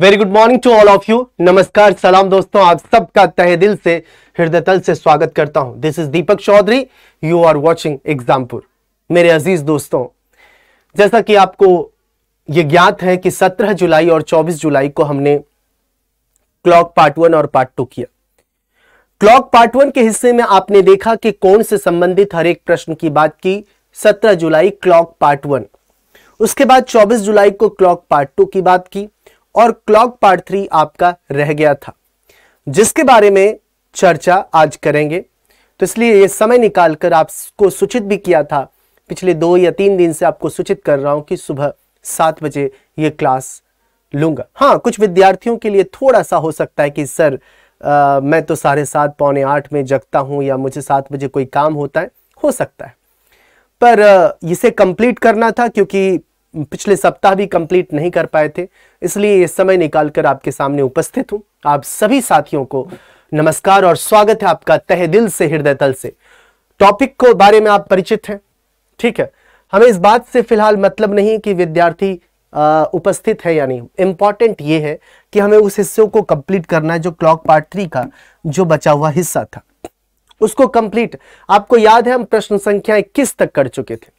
Very good morning to all of you नमस्कार सलाम दोस्तों आप सबका तहे दिल से हृदय तल से स्वागत करता हूं this is Deepak Chaudhary you are watching Exampur मेरे अजीज दोस्तों जैसा कि आपको ये ज्ञात है कि 17 जुलाई और 24 जुलाई को हमने क्लॉक पार्ट वन और पार्ट टू किया क्लॉक पार्ट वन के हिस्से में आपने देखा कि कौन से संबंधित हर एक प्रश्न की बात की 17 जुलाई क्लॉक पार्ट वन उसके बाद 24 जुलाई को क्लॉक पार्ट टू की बात की और क्लॉक पार्ट थ्री आपका रह गया था जिसके बारे में चर्चा आज करेंगे तो इसलिए ये समय निकालकर आपको सूचित भी किया था पिछले दो या तीन दिन से आपको सूचित कर रहा हूं कि सुबह सात बजे ये क्लास लूंगा हाँ कुछ विद्यार्थियों के लिए थोड़ा सा हो सकता है कि सर आ, मैं तो साढ़े सात पौने आठ में जगता हूं या मुझे सात बजे कोई काम होता है हो सकता है पर इसे कंप्लीट करना था क्योंकि पिछले सप्ताह भी कंप्लीट नहीं कर पाए थे इसलिए ये समय निकालकर आपके सामने उपस्थित हूं आप सभी साथियों को नमस्कार और स्वागत है आपका तह दिल से हृदय तल से टॉपिक को बारे में आप परिचित हैं ठीक है हमें इस बात से फिलहाल मतलब नहीं कि विद्यार्थी आ, उपस्थित है यानी इंपॉर्टेंट ये है कि हमें उस हिस्से को कंप्लीट करना है जो क्लॉक पार्ट थ्री का जो बचा हुआ हिस्सा था उसको कंप्लीट आपको याद है हम प्रश्न संख्या इक्कीस तक कर चुके थे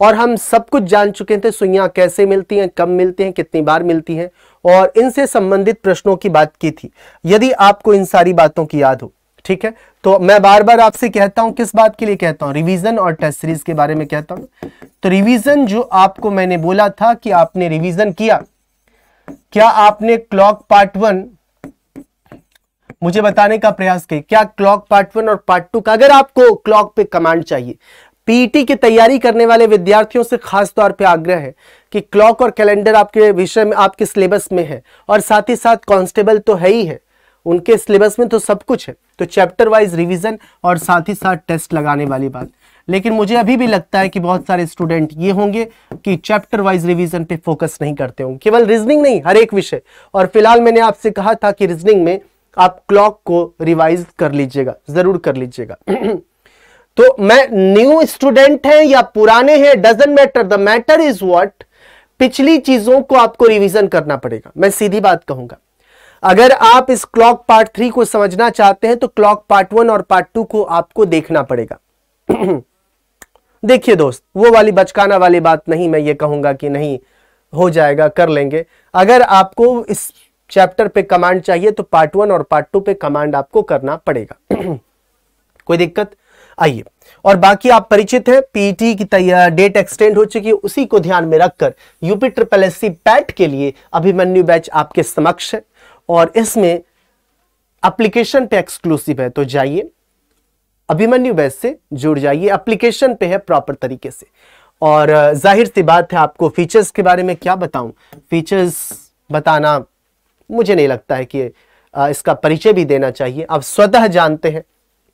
और हम सब कुछ जान चुके थे तो सुइया कैसे मिलती हैं कब मिलती हैं कितनी बार मिलती हैं और इनसे संबंधित प्रश्नों की बात की थी यदि आपको इन सारी बातों की याद हो ठीक है तो मैं बार बार आपसे कहता हूं किस बात के लिए कहता हूं रिवीजन और टेस्ट सीरीज के बारे में कहता हूं तो रिवीजन जो आपको मैंने बोला था कि आपने रिवीजन किया क्या आपने क्लॉक पार्ट वन मुझे बताने का प्रयास किया क्या क्लॉक पार्ट वन और पार्ट टू का अगर आपको क्लॉक पे कमांड चाहिए पीटी की तैयारी करने वाले विद्यार्थियों से खास तौर पे आग्रह है कि क्लॉक और कैलेंडर आपके विषय में आपके सिलेबस में है और साथ ही साथ कांस्टेबल तो है ही है उनके सिलेबस में तो सब कुछ है तो चैप्टर वाइज रिवीजन और साथ ही साथ टेस्ट लगाने वाली बात लेकिन मुझे अभी भी लगता है कि बहुत सारे स्टूडेंट ये होंगे कि चैप्टर वाइज रिवीजन पे फोकस नहीं करते होंगे केवल रीजनिंग नहीं हर एक विषय और फिलहाल मैंने आपसे कहा था कि रीजनिंग में आप क्लॉक को रिवाइज कर लीजिएगा जरूर कर लीजिएगा तो मैं न्यू स्टूडेंट है या पुराने हैं doesn't matter the matter is what पिछली चीजों को आपको रिवीजन करना पड़ेगा मैं सीधी बात कहूंगा अगर आप इस क्लॉक पार्ट थ्री को समझना चाहते हैं तो क्लॉक पार्ट वन और पार्ट टू को आपको देखना पड़ेगा देखिए दोस्त वो वाली बचकाना वाली बात नहीं मैं ये कहूंगा कि नहीं हो जाएगा कर लेंगे अगर आपको इस चैप्टर पे कमांड चाहिए तो पार्ट वन और पार्ट टू पे कमांड आपको करना पड़ेगा कोई दिक्कत आइए और बाकी आप परिचित हैं पीटी e की तैयार डेट एक्सटेंड हो चुकी है उसी को ध्यान में रखकर यूपी ट्रिपल एस पैट के लिए अभिमन्यु बैच आपके समक्ष है और इसमें एप्लीकेशन पे एक्सक्लूसिव है तो जाइए अभिमन्यु बैच से जुड़ जाइए एप्लीकेशन पे है प्रॉपर तरीके से और जाहिर सी बात है आपको फीचर्स के बारे में क्या बताऊं फीचर्स बताना मुझे नहीं लगता है कि इसका परिचय भी देना चाहिए आप स्वतः जानते हैं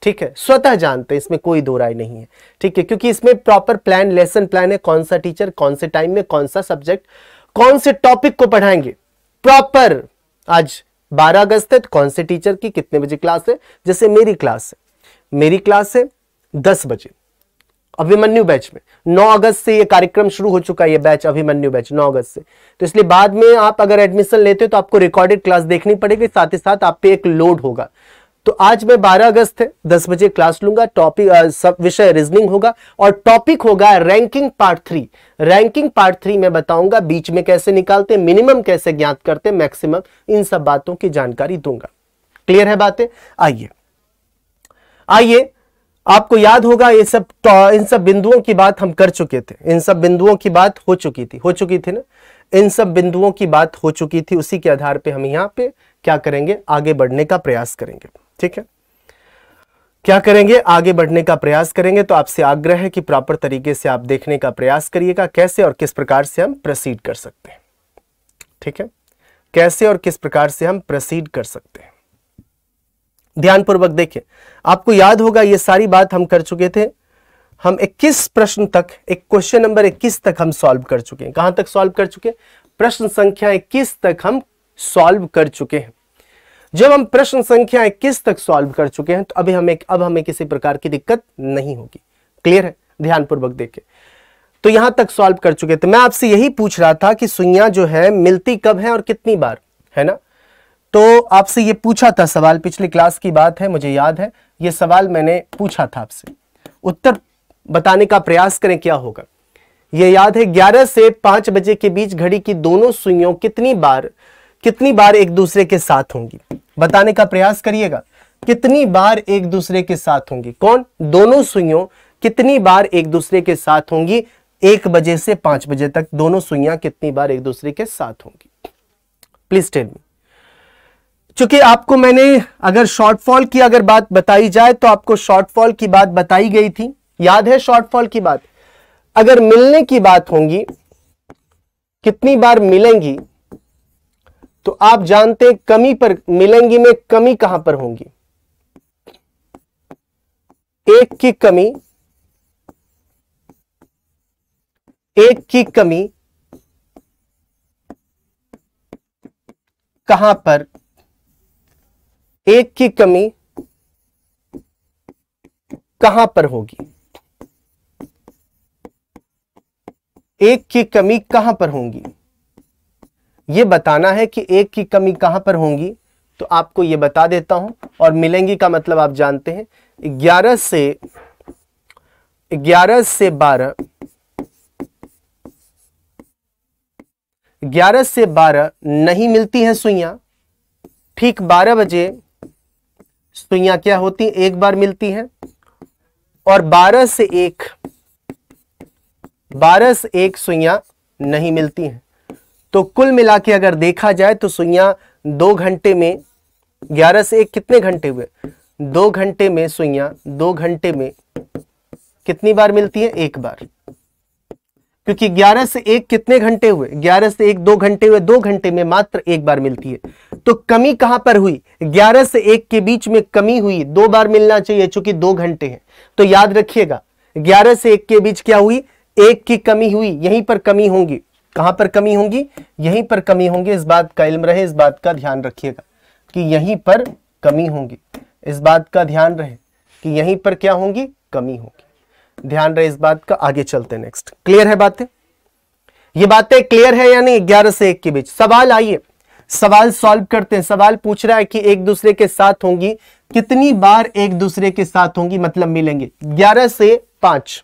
ठीक है स्वतः जानते हैं इसमें कोई दो राय नहीं है ठीक है क्योंकि इसमें प्रॉपर प्लान लेसन प्लान है कौन सा टीचर कौन से टाइम में कौन सा सब्जेक्ट कौन से टॉपिक को पढ़ाएंगे प्रॉपर आज 12 अगस्त है तो कौन से टीचर की कितने बजे क्लास है जैसे मेरी क्लास है मेरी क्लास है दस बजे अभिमन्यु बैच में 9 अगस्त से ये कार्यक्रम शुरू हो चुका है ये बैच अभिमन्यु बैच 9 अगस्त से तो इसलिए बाद में आप अगर एडमिशन लेते हो तो आपको रिकॉर्डेड क्लास देखनी पड़ेगी साथ ही साथ आप पे एक लोड होगा तो आज मैं 12 अगस्त है 10 बजे क्लास लूंगा टॉपिक सब विषय रीजनिंग होगा और टॉपिक होगा ranking part three ranking part three में बताऊंगा बीच में कैसे निकालते मिनिमम कैसे ज्ञात करते मैक्सिमम इन सब बातों की जानकारी दूंगा क्लियर है बातें आइए आइए आपको याद होगा ये सब तो, इन सब बिंदुओं की बात हम कर चुके थे इन सब बिंदुओं की बात हो चुकी थी हो चुकी थी ना इन सब बिंदुओं की बात हो चुकी थी उसी के आधार पे हम यहां पे क्या करेंगे आगे बढ़ने का प्रयास करेंगे ठीक है क्या करेंगे आगे बढ़ने का प्रयास करेंगे तो आपसे आग्रह है कि प्रॉपर तरीके से आप देखने का प्रयास करिएगा कैसे और किस प्रकार से हम प्रसीड कर सकते हैं ठीक है कैसे और किस प्रकार से हम प्रसीड कर सकते हैं ध्यानपूर्वक देखिए आपको याद होगा ये सारी बात हम कर चुके थे हम 21 प्रश्न तक एक क्वेश्चन नंबर 21 तक हम सॉल्व कर चुके हैं कहां तक सॉल्व कर चुके हैं प्रश्न संख्या 21 तक हम सॉल्व कर चुके हैं जब हम प्रश्न संख्या इक्कीस तक सॉल्व कर चुके हैं तो अभी हमें अब हमें किसी प्रकार की दिक्कत नहीं होगी क्लियर है ध्यानपूर्वक देखे तो यहां तक सॉल्व कर चुके तो मैं आपसे यही पूछ रहा था कि सुइया जो है मिलती कब है और कितनी बार है ना तो आपसे ये पूछा था सवाल पिछली क्लास की बात है मुझे याद है ये सवाल मैंने पूछा था आपसे उत्तर बताने का प्रयास करें क्या होगा यह याद है 11 से 5 बजे के बीच घड़ी की दोनों सुइयों कितनी बार कितनी बार एक दूसरे के साथ होंगी बताने का प्रयास करिएगा कितनी बार एक दूसरे के साथ होंगी कौन दोनों सुइयों कितनी बार एक दूसरे के साथ होंगी एक बजे से पांच बजे तक दोनों सुइया कितनी बार एक दूसरे के साथ होंगी प्लीज टेल मी चूंकि आपको मैंने अगर शॉर्टफॉल की अगर बात बताई जाए तो आपको शॉर्टफॉल की बात बताई गई थी याद है शॉर्टफॉल की बात अगर मिलने की बात होंगी कितनी बार मिलेंगी तो आप जानते हैं कमी पर मिलेंगी में कमी कहां पर होंगी एक की कमी एक की कमी कहां पर एक की कमी कहां पर होगी एक की कमी कहां पर होंगी ये बताना है कि एक की कमी कहां पर होंगी तो आपको ये बता देता हूं और मिलेंगी का मतलब आप जानते हैं ग्यारह से ग्यारह से बारह ग्यारह से बारह नहीं मिलती हैं सुइया ठीक बारह बजे सुइया क्या होती एक बार मिलती हैं और बारह से एक बारह से एक सुइया नहीं मिलती हैं तो कुल मिला के अगर देखा जाए तो सुइया दो घंटे में ग्यारह से एक कितने घंटे हुए दो घंटे में सुइया दो घंटे में कितनी बार मिलती है एक बार क्योंकि 11 से एक कितने घंटे हुए 11 से एक दो घंटे हुए दो घंटे में मात्र एक बार मिलती है तो कमी कहां पर हुई 11 से एक के बीच में कमी हुई दो बार मिलना चाहिए चूंकि दो घंटे हैं तो याद रखिएगा 11 से एक के बीच क्या हुई एक की कमी हुई यहीं पर कमी होंगी कहां पर कमी होंगी यहीं पर कमी होंगी इस बात का इल्म रहे इस बात का ध्यान रखिएगा कि यहीं पर कमी होंगी इस बात का ध्यान रहे कि यहीं पर क्या होंगी कमी होगी ध्यान रहे इस बात का आगे चलते नेक्स्ट क्लियर है बातें ये बातें क्लियर है यानी ग्यारह से एक के बीच सवाल आइए सवाल सॉल्व करते हैं सवाल पूछ रहा है कि एक दूसरे के साथ होंगी कितनी बार एक दूसरे के साथ होंगी मतलब मिलेंगे ग्यारह से पांच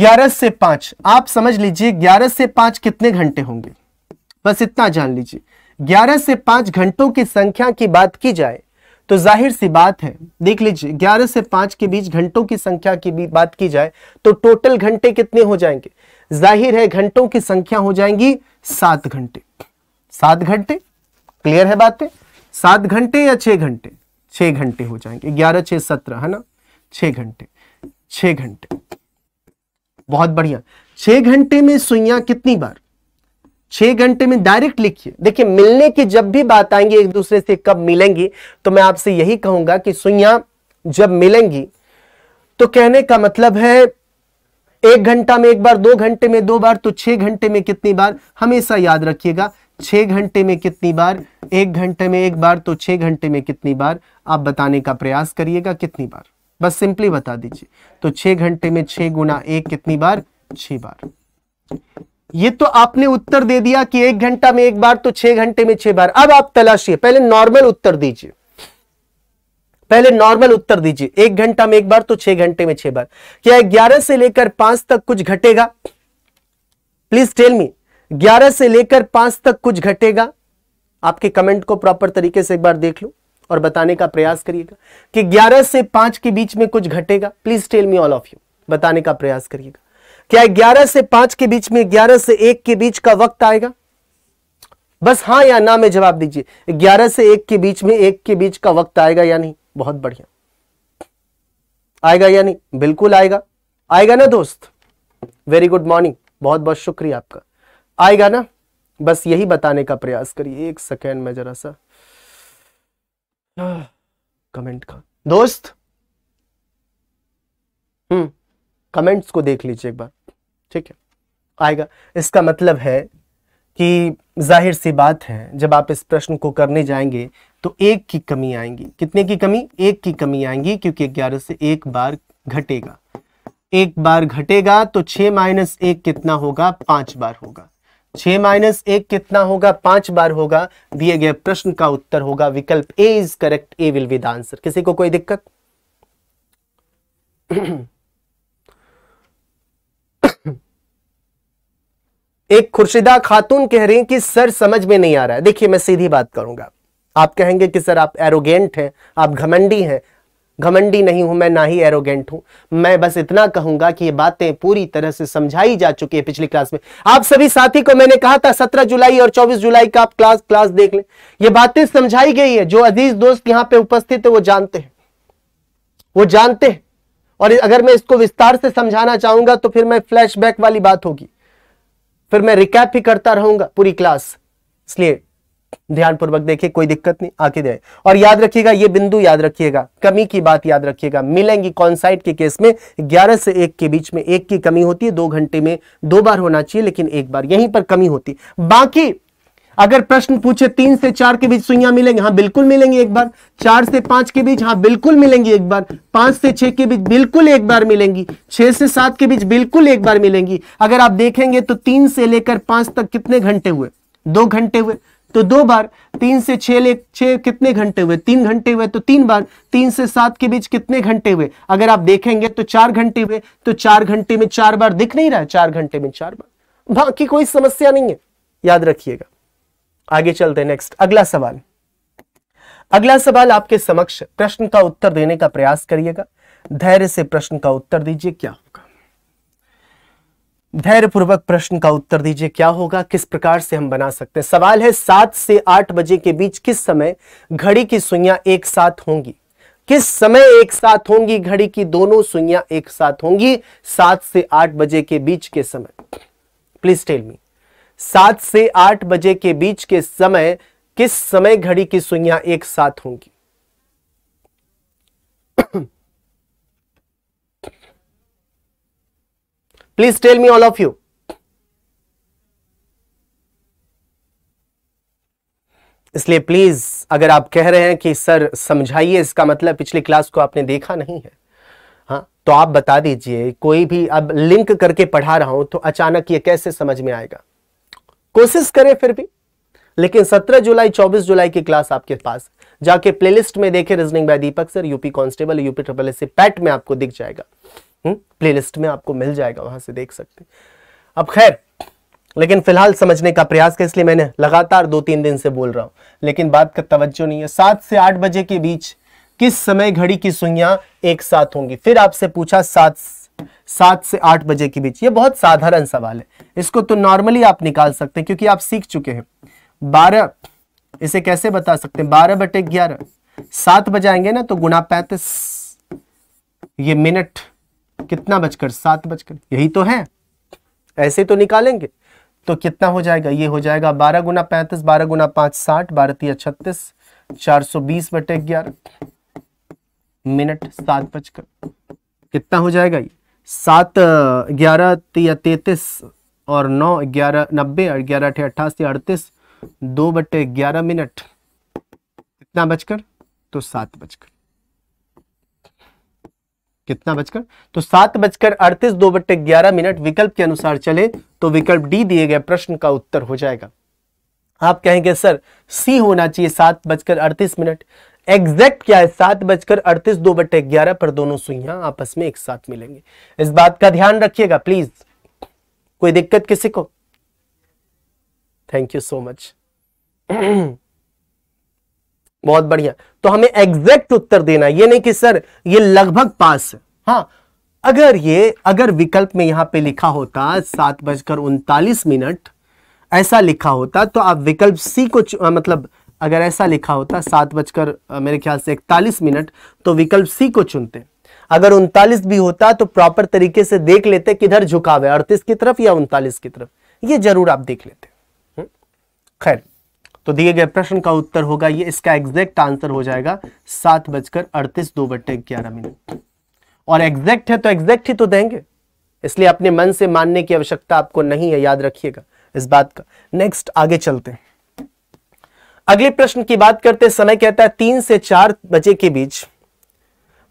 ग्यारह से पांच आप समझ लीजिए ग्यारह से पांच कितने घंटे होंगे बस इतना जान लीजिए ग्यारह से पांच घंटों की संख्या की बात की जाए तो जाहिर सी बात है देख लीजिए ग्यारह से पांच के बीच घंटों की संख्या की भी बात की जाए तो टोटल घंटे कितने हो जाएंगे जाहिर है घंटों की संख्या हो जाएंगी सात घंटे सात घंटे क्लियर है बातें सात घंटे या छह घंटे छह घंटे हो जाएंगे ग्यारह छह सत्रह है ना छह घंटे छह घंटे बहुत बढ़िया छह घंटे में सुइया कितनी बार छह घंटे में डायरेक्ट लिखिए देखिए मिलने की जब भी बात आएंगे एक दूसरे से कब मिलेंगी तो मैं आपसे यही कहूंगा कि सुइया जब मिलेंगी तो कहने का मतलब है एक घंटा में एक बार दो घंटे में दो बार तो छह घंटे में कितनी बार हमेशा याद रखिएगा छह घंटे में कितनी बार एक घंटे में एक बार तो छह घंटे में कितनी बार आप बताने का प्रयास करिएगा कितनी बार बस सिंपली बता दीजिए तो छह घंटे में छह गुना एक कितनी बार छह बार ये तो आपने उत्तर दे दिया कि एक घंटा में एक बार तो छह घंटे में छह बार अब आप तलाशिए पहले नॉर्मल उत्तर दीजिए पहले नॉर्मल उत्तर दीजिए एक घंटा में एक बार तो छह घंटे में छह बार क्या ग्यारह से लेकर पांच तक कुछ घटेगा प्लीज टेल मी ग्यारह से लेकर पांच तक कुछ घटेगा आपके कमेंट को प्रॉपर तरीके से एक बार देख लो और बताने का प्रयास करिएगा कि 11 से 5 के बीच में कुछ घटेगा please tell me all of you बताने का प्रयास करिएगा क्या 11 से 5 के बीच में 11 से 1 के बीच का वक्त आएगा बस हां या ना में जवाब दीजिए 11 से 1 के बीच में 1 के बीच का वक्त आएगा या नहीं बहुत बढ़िया आएगा या नहीं बिल्कुल आएगा आएगा ना दोस्त वेरी गुड मॉर्निंग बहुत बहुत शुक्रिया आपका आएगा ना बस यही बताने का प्रयास करिए एक सेकेंड में जरा सा कमेंट का दोस्त हम्म कमेंट्स को देख लीजिए एक बार ठीक है आएगा इसका मतलब है कि जाहिर सी बात है जब आप इस प्रश्न को करने जाएंगे तो एक की कमी आएंगी कितने की कमी एक की कमी आएंगी क्योंकि ग्यारह से एक बार घटेगा एक बार घटेगा तो छः माइनस एक कितना होगा पांच बार होगा छह माइनस एक कितना होगा पांच बार होगा दिए गए प्रश्न का उत्तर होगा विकल्प A is correct A will be the answer किसी को कोई दिक्कत एक खुर्शीदा खातून कह रही कि सर समझ में नहीं आ रहा है देखिए मैं सीधी बात करूंगा आप कहेंगे कि सर आप एरोगेंट हैं आप घमंडी हैं घमंडी नहीं हूं मैं ना ही एरोगेंट हूं मैं बस इतना कहूंगा कि ये बातें पूरी तरह से समझाई जा चुकी है पिछली क्लास में आप सभी साथी को मैंने कहा था सत्रह जुलाई और चौबीस जुलाई का आप क्लास क्लास देख लें ये बातें समझाई गई है जो अधीज दोस्त यहां पर उपस्थित है वो जानते हैं वो जानते हैं और अगर मैं इसको विस्तार से समझाना चाहूंगा तो फिर मैं फ्लैशबैक वाली बात होगी फिर मैं रिकैप ही करता रहूंगा पूरी क्लास इसलिए ध्यानपूर्वक देखिए कोई दिक्कत नहीं आके दे और याद रखिएगा ये बिंदु याद रखिएगा कमी की बात याद रखिएगा मिलेंगी कौन साइड के केस में 11 से एक के बीच में एक की कमी होती है दो घंटे में दो बार होना चाहिए लेकिन एक बार यहीं पर कमी होती बाकी अगर प्रश्न पूछे तीन से चार के बीच सुइया मिलेंगे हाँ बिल्कुल मिलेंगे एक बार चार से पांच के बीच हाँ बिल्कुल मिलेंगी एक बार पांच से छह के बीच बिल्कुल एक बार मिलेंगी छह से सात के बीच बिल्कुल एक बार मिलेंगी अगर आप देखेंगे तो तीन से लेकर पांच तक कितने घंटे हुए दो घंटे हुए तो दो बार तीन से छह ले छः कितने घंटे हुए तीन घंटे हुए तो तीन बार तीन से सात के बीच कितने घंटे हुए अगर आप देखेंगे तो चार घंटे हुए तो चार घंटे में चार बार दिख नहीं रहा चार घंटे में चार बार बाकी कोई समस्या नहीं है याद रखिएगा आगे चलते नेक्स्ट अगला सवाल अगला सवाल आपके समक्ष प्रश्न का उत्तर देने का प्रयास करिएगा धैर्य से प्रश्न का उत्तर दीजिए क्या धैर्यपूर्वक प्रश्न का उत्तर दीजिए क्या होगा किस प्रकार से हम बना सकते हैं सवाल है सात से आठ बजे के बीच किस समय घड़ी की सुइयां एक साथ होंगी किस समय एक साथ होंगी घड़ी की दोनों सुइयां एक साथ होंगी सात से आठ बजे के बीच के समय प्लीज टेल मी सात से आठ बजे के बीच के समय किस समय घड़ी की सुइयां एक साथ होंगी Please tell me all of you. इसलिए प्लीज अगर आप कह रहे हैं कि सर समझाइए इसका मतलब पिछली क्लास को आपने देखा नहीं है हाँ तो आप बता दीजिए कोई भी अब लिंक करके पढ़ा रहा हूं तो अचानक ये कैसे समझ में आएगा कोशिश करें फिर भी लेकिन 17 जुलाई 24 जुलाई की क्लास आपके पास जाके प्लेलिस्ट में देखें reasoning by Deepak sir UP constable UP triple S PET में आपको दिख जाएगा प्लेलिस्ट हम्म? में आपको मिल जाएगा वहां से देख सकते अब खैर लेकिन फिलहाल समझने का प्रयास कर इसलिए मैंने लगातार दो तीन दिन से बोल रहा हूं लेकिन बात का तवज्जो नहीं है सात से आठ बजे के बीच किस समय घड़ी की सुइया एक साथ होंगी फिर आपसे पूछा सात सात से आठ बजे के बीच ये बहुत साधारण सवाल है इसको तो नॉर्मली आप निकाल सकते हैं क्योंकि आप सीख चुके हैं बारह इसे कैसे बता सकते हैं बारह बटे ग्यारह सात बजाएंगे ना तो गुना पैंतीस ये मिनट कितना बचकर सात बचकर यही तो है ऐसे तो निकालेंगे तो कितना हो जाएगा ये हो जाएगा बारह गुना पैंतीस बारह गुना पांच साठ बारह तीन छत्तीस चार सौ बीस बटे ग्यारह मिनट सात बजकर कितना हो जाएगा ये सात ग्यारह या तैतीस और नौ ग्यारह नब्बे और ग्यारह अठे अट्ठासी अड़तीस दो बटे ग्यारह मिनट कितना बजकर तो सात बजकर कितना बजकर तो सात बजकर अड़तीस दो बट्टे ग्यारह मिनट विकल्प के अनुसार चले तो विकल्प डी दिए गए प्रश्न का उत्तर हो जाएगा आप कहेंगे सर सी होना चाहिए सात बजकर अड़तीस मिनट एग्जैक्ट क्या है सात बजकर अड़तीस दो बट्टे ग्यारह पर दोनों सुइया आपस में एक साथ मिलेंगे इस बात का ध्यान रखिएगा प्लीज कोई दिक्कत किसी को थैंक यू सो मच बहुत बढ़िया तो हमें एग्जैक्ट उत्तर देना ये नहीं कि सर ये लगभग पास हा हाँ अगर ये अगर विकल्प में यहां पे लिखा होता सात बजकर उनतालीस मिनट ऐसा लिखा होता तो आप विकल्प सी को मतलब अगर ऐसा लिखा होता सात बजकर मेरे ख्याल से इकतालीस मिनट तो विकल्प सी को चुनते अगर उनतालीस भी होता तो प्रॉपर तरीके से देख लेते किधर झुकाव है अड़तीस की तरफ या उनतालीस की तरफ ये जरूर आप देख लेते हम्म, खैर तो दिए गए प्रश्न का उत्तर होगा ये इसका एग्जैक्ट आंसर हो जाएगा सात बजकर अड़तीस दो बटे ग्यारह मिनट और एग्जैक्ट है तो एग्जैक्ट ही तो देंगे इसलिए अपने मन से मानने की आवश्यकता आपको नहीं है याद रखिएगा इस बात का नेक्स्ट आगे चलते हैं अगले प्रश्न की बात करते समय कहता है तीन से चार बजे के बीच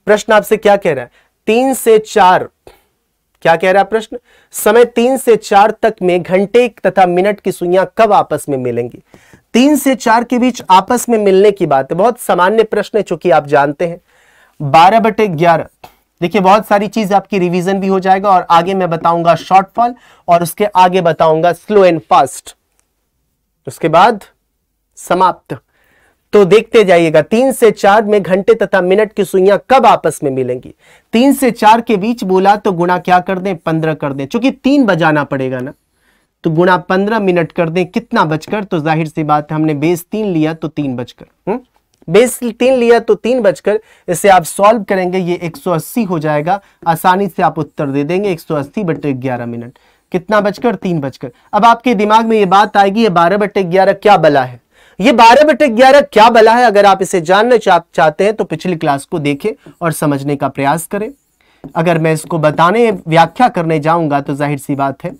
प्रश्न आपसे क्या कह रहा है तीन से चार क्या कह रहा है प्रश्न समय तीन से चार तक में घंटे तथा मिनट की सुइया कब आपस में मिलेंगी तीन से चार के बीच आपस में मिलने की बात है बहुत सामान्य प्रश्न है चूंकि आप जानते हैं बारह बटे ग्यारह देखिए बहुत सारी चीज आपकी रिवीजन भी हो जाएगा और आगे मैं बताऊंगा शॉर्टफॉल और उसके आगे बताऊंगा स्लो एंड फास्ट उसके बाद समाप्त तो देखते जाइएगा तीन से चार में घंटे तथा मिनट की सुइयां कब आपस में मिलेंगी तीन से चार के बीच बोला तो गुणा क्या कर दें पंद्रह कर दें चूंकि तीन बजाना पड़ेगा ना तो गुणा पंद्रह मिनट कर दें कितना बचकर तो जाहिर सी बात है हमने बेस तीन लिया तो तीन बचकर हम्म? बेस तीन लिया तो तीन बजकर इसे आप सॉल्व करेंगे ये 180 हो जाएगा आसानी से आप उत्तर दे देंगे 180 अस्सी बटे ग्यारह मिनट कितना बजकर तीन बजकर अब आपके दिमाग में ये बात आएगी ये बारह बटे ग्यारह क्या बला है ये बारह बटे ग्यारह क्या बला है अगर आप इसे जानना चाहते हैं तो पिछली क्लास को देखें और समझने का प्रयास करें अगर मैं इसको बताने व्याख्या करने जाऊंगा तो जाहिर सी बात है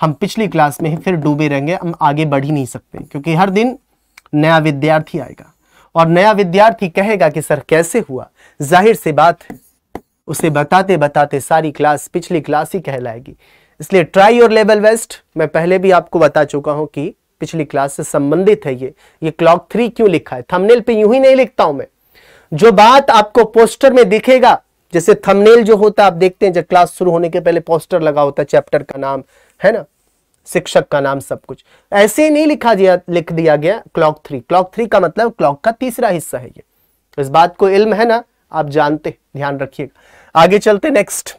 हम पिछली क्लास में ही फिर डूबे रहेंगे हम आगे बढ़ ही नहीं सकते क्योंकि हर दिन नया विद्यार्थी आएगा और नया विद्यार्थी कहेगा कि सर कैसे हुआ जाहिर सी बात है उसे बताते बताते सारी क्लास पिछली क्लास ही कहलाएगी इसलिए ट्राई योर लेवल वेस्ट मैं पहले भी आपको बता चुका हूं कि पिछली क्लास से संबंधित है ये ये क्लॉक थ्री क्यों लिखा है थंबनेल पे यूं ही नहीं लिखता हूं मैं जो बात आपको पोस्टर में दिखेगा जैसे थंबनेल जो होता है आप देखते हैं जब क्लास शुरू होने के पहले पोस्टर लगा होता है चैप्टर का नाम है ना शिक्षक का नाम सब कुछ ऐसे ही नहीं लिखा दिया लिख दिया गया क्लॉक थ्री क्लॉक थ्री का मतलब क्लॉक का तीसरा हिस्सा है ये इस बात को इल्म है ना आप जानते ध्यान रखिएगा आगे चलते नेक्स्ट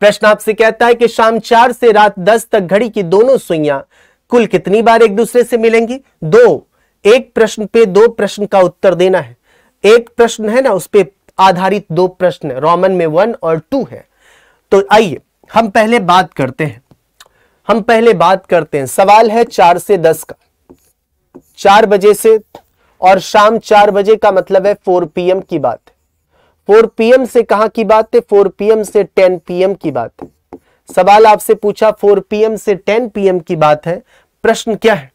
प्रश्न आपसे कहता है कि शाम चार से रात दस तक घड़ी की दोनों सुइया कुल कितनी बार एक दूसरे से मिलेंगी दो एक प्रश्न पे दो प्रश्न का उत्तर देना है एक प्रश्न है ना उस पर आधारित दो प्रश्न रोमन में वन और टू है तो आइए हम पहले बात करते हैं हम पहले बात करते हैं सवाल है चार से दस का चार बजे से और शाम चार बजे का मतलब है फोर पीएम की बात फोर पीएम से कहा की बात है फोर पीएम से टेन पीएम की बात है सवाल आपसे पूछा 4 पीएम से 10 पीएम की बात है प्रश्न क्या है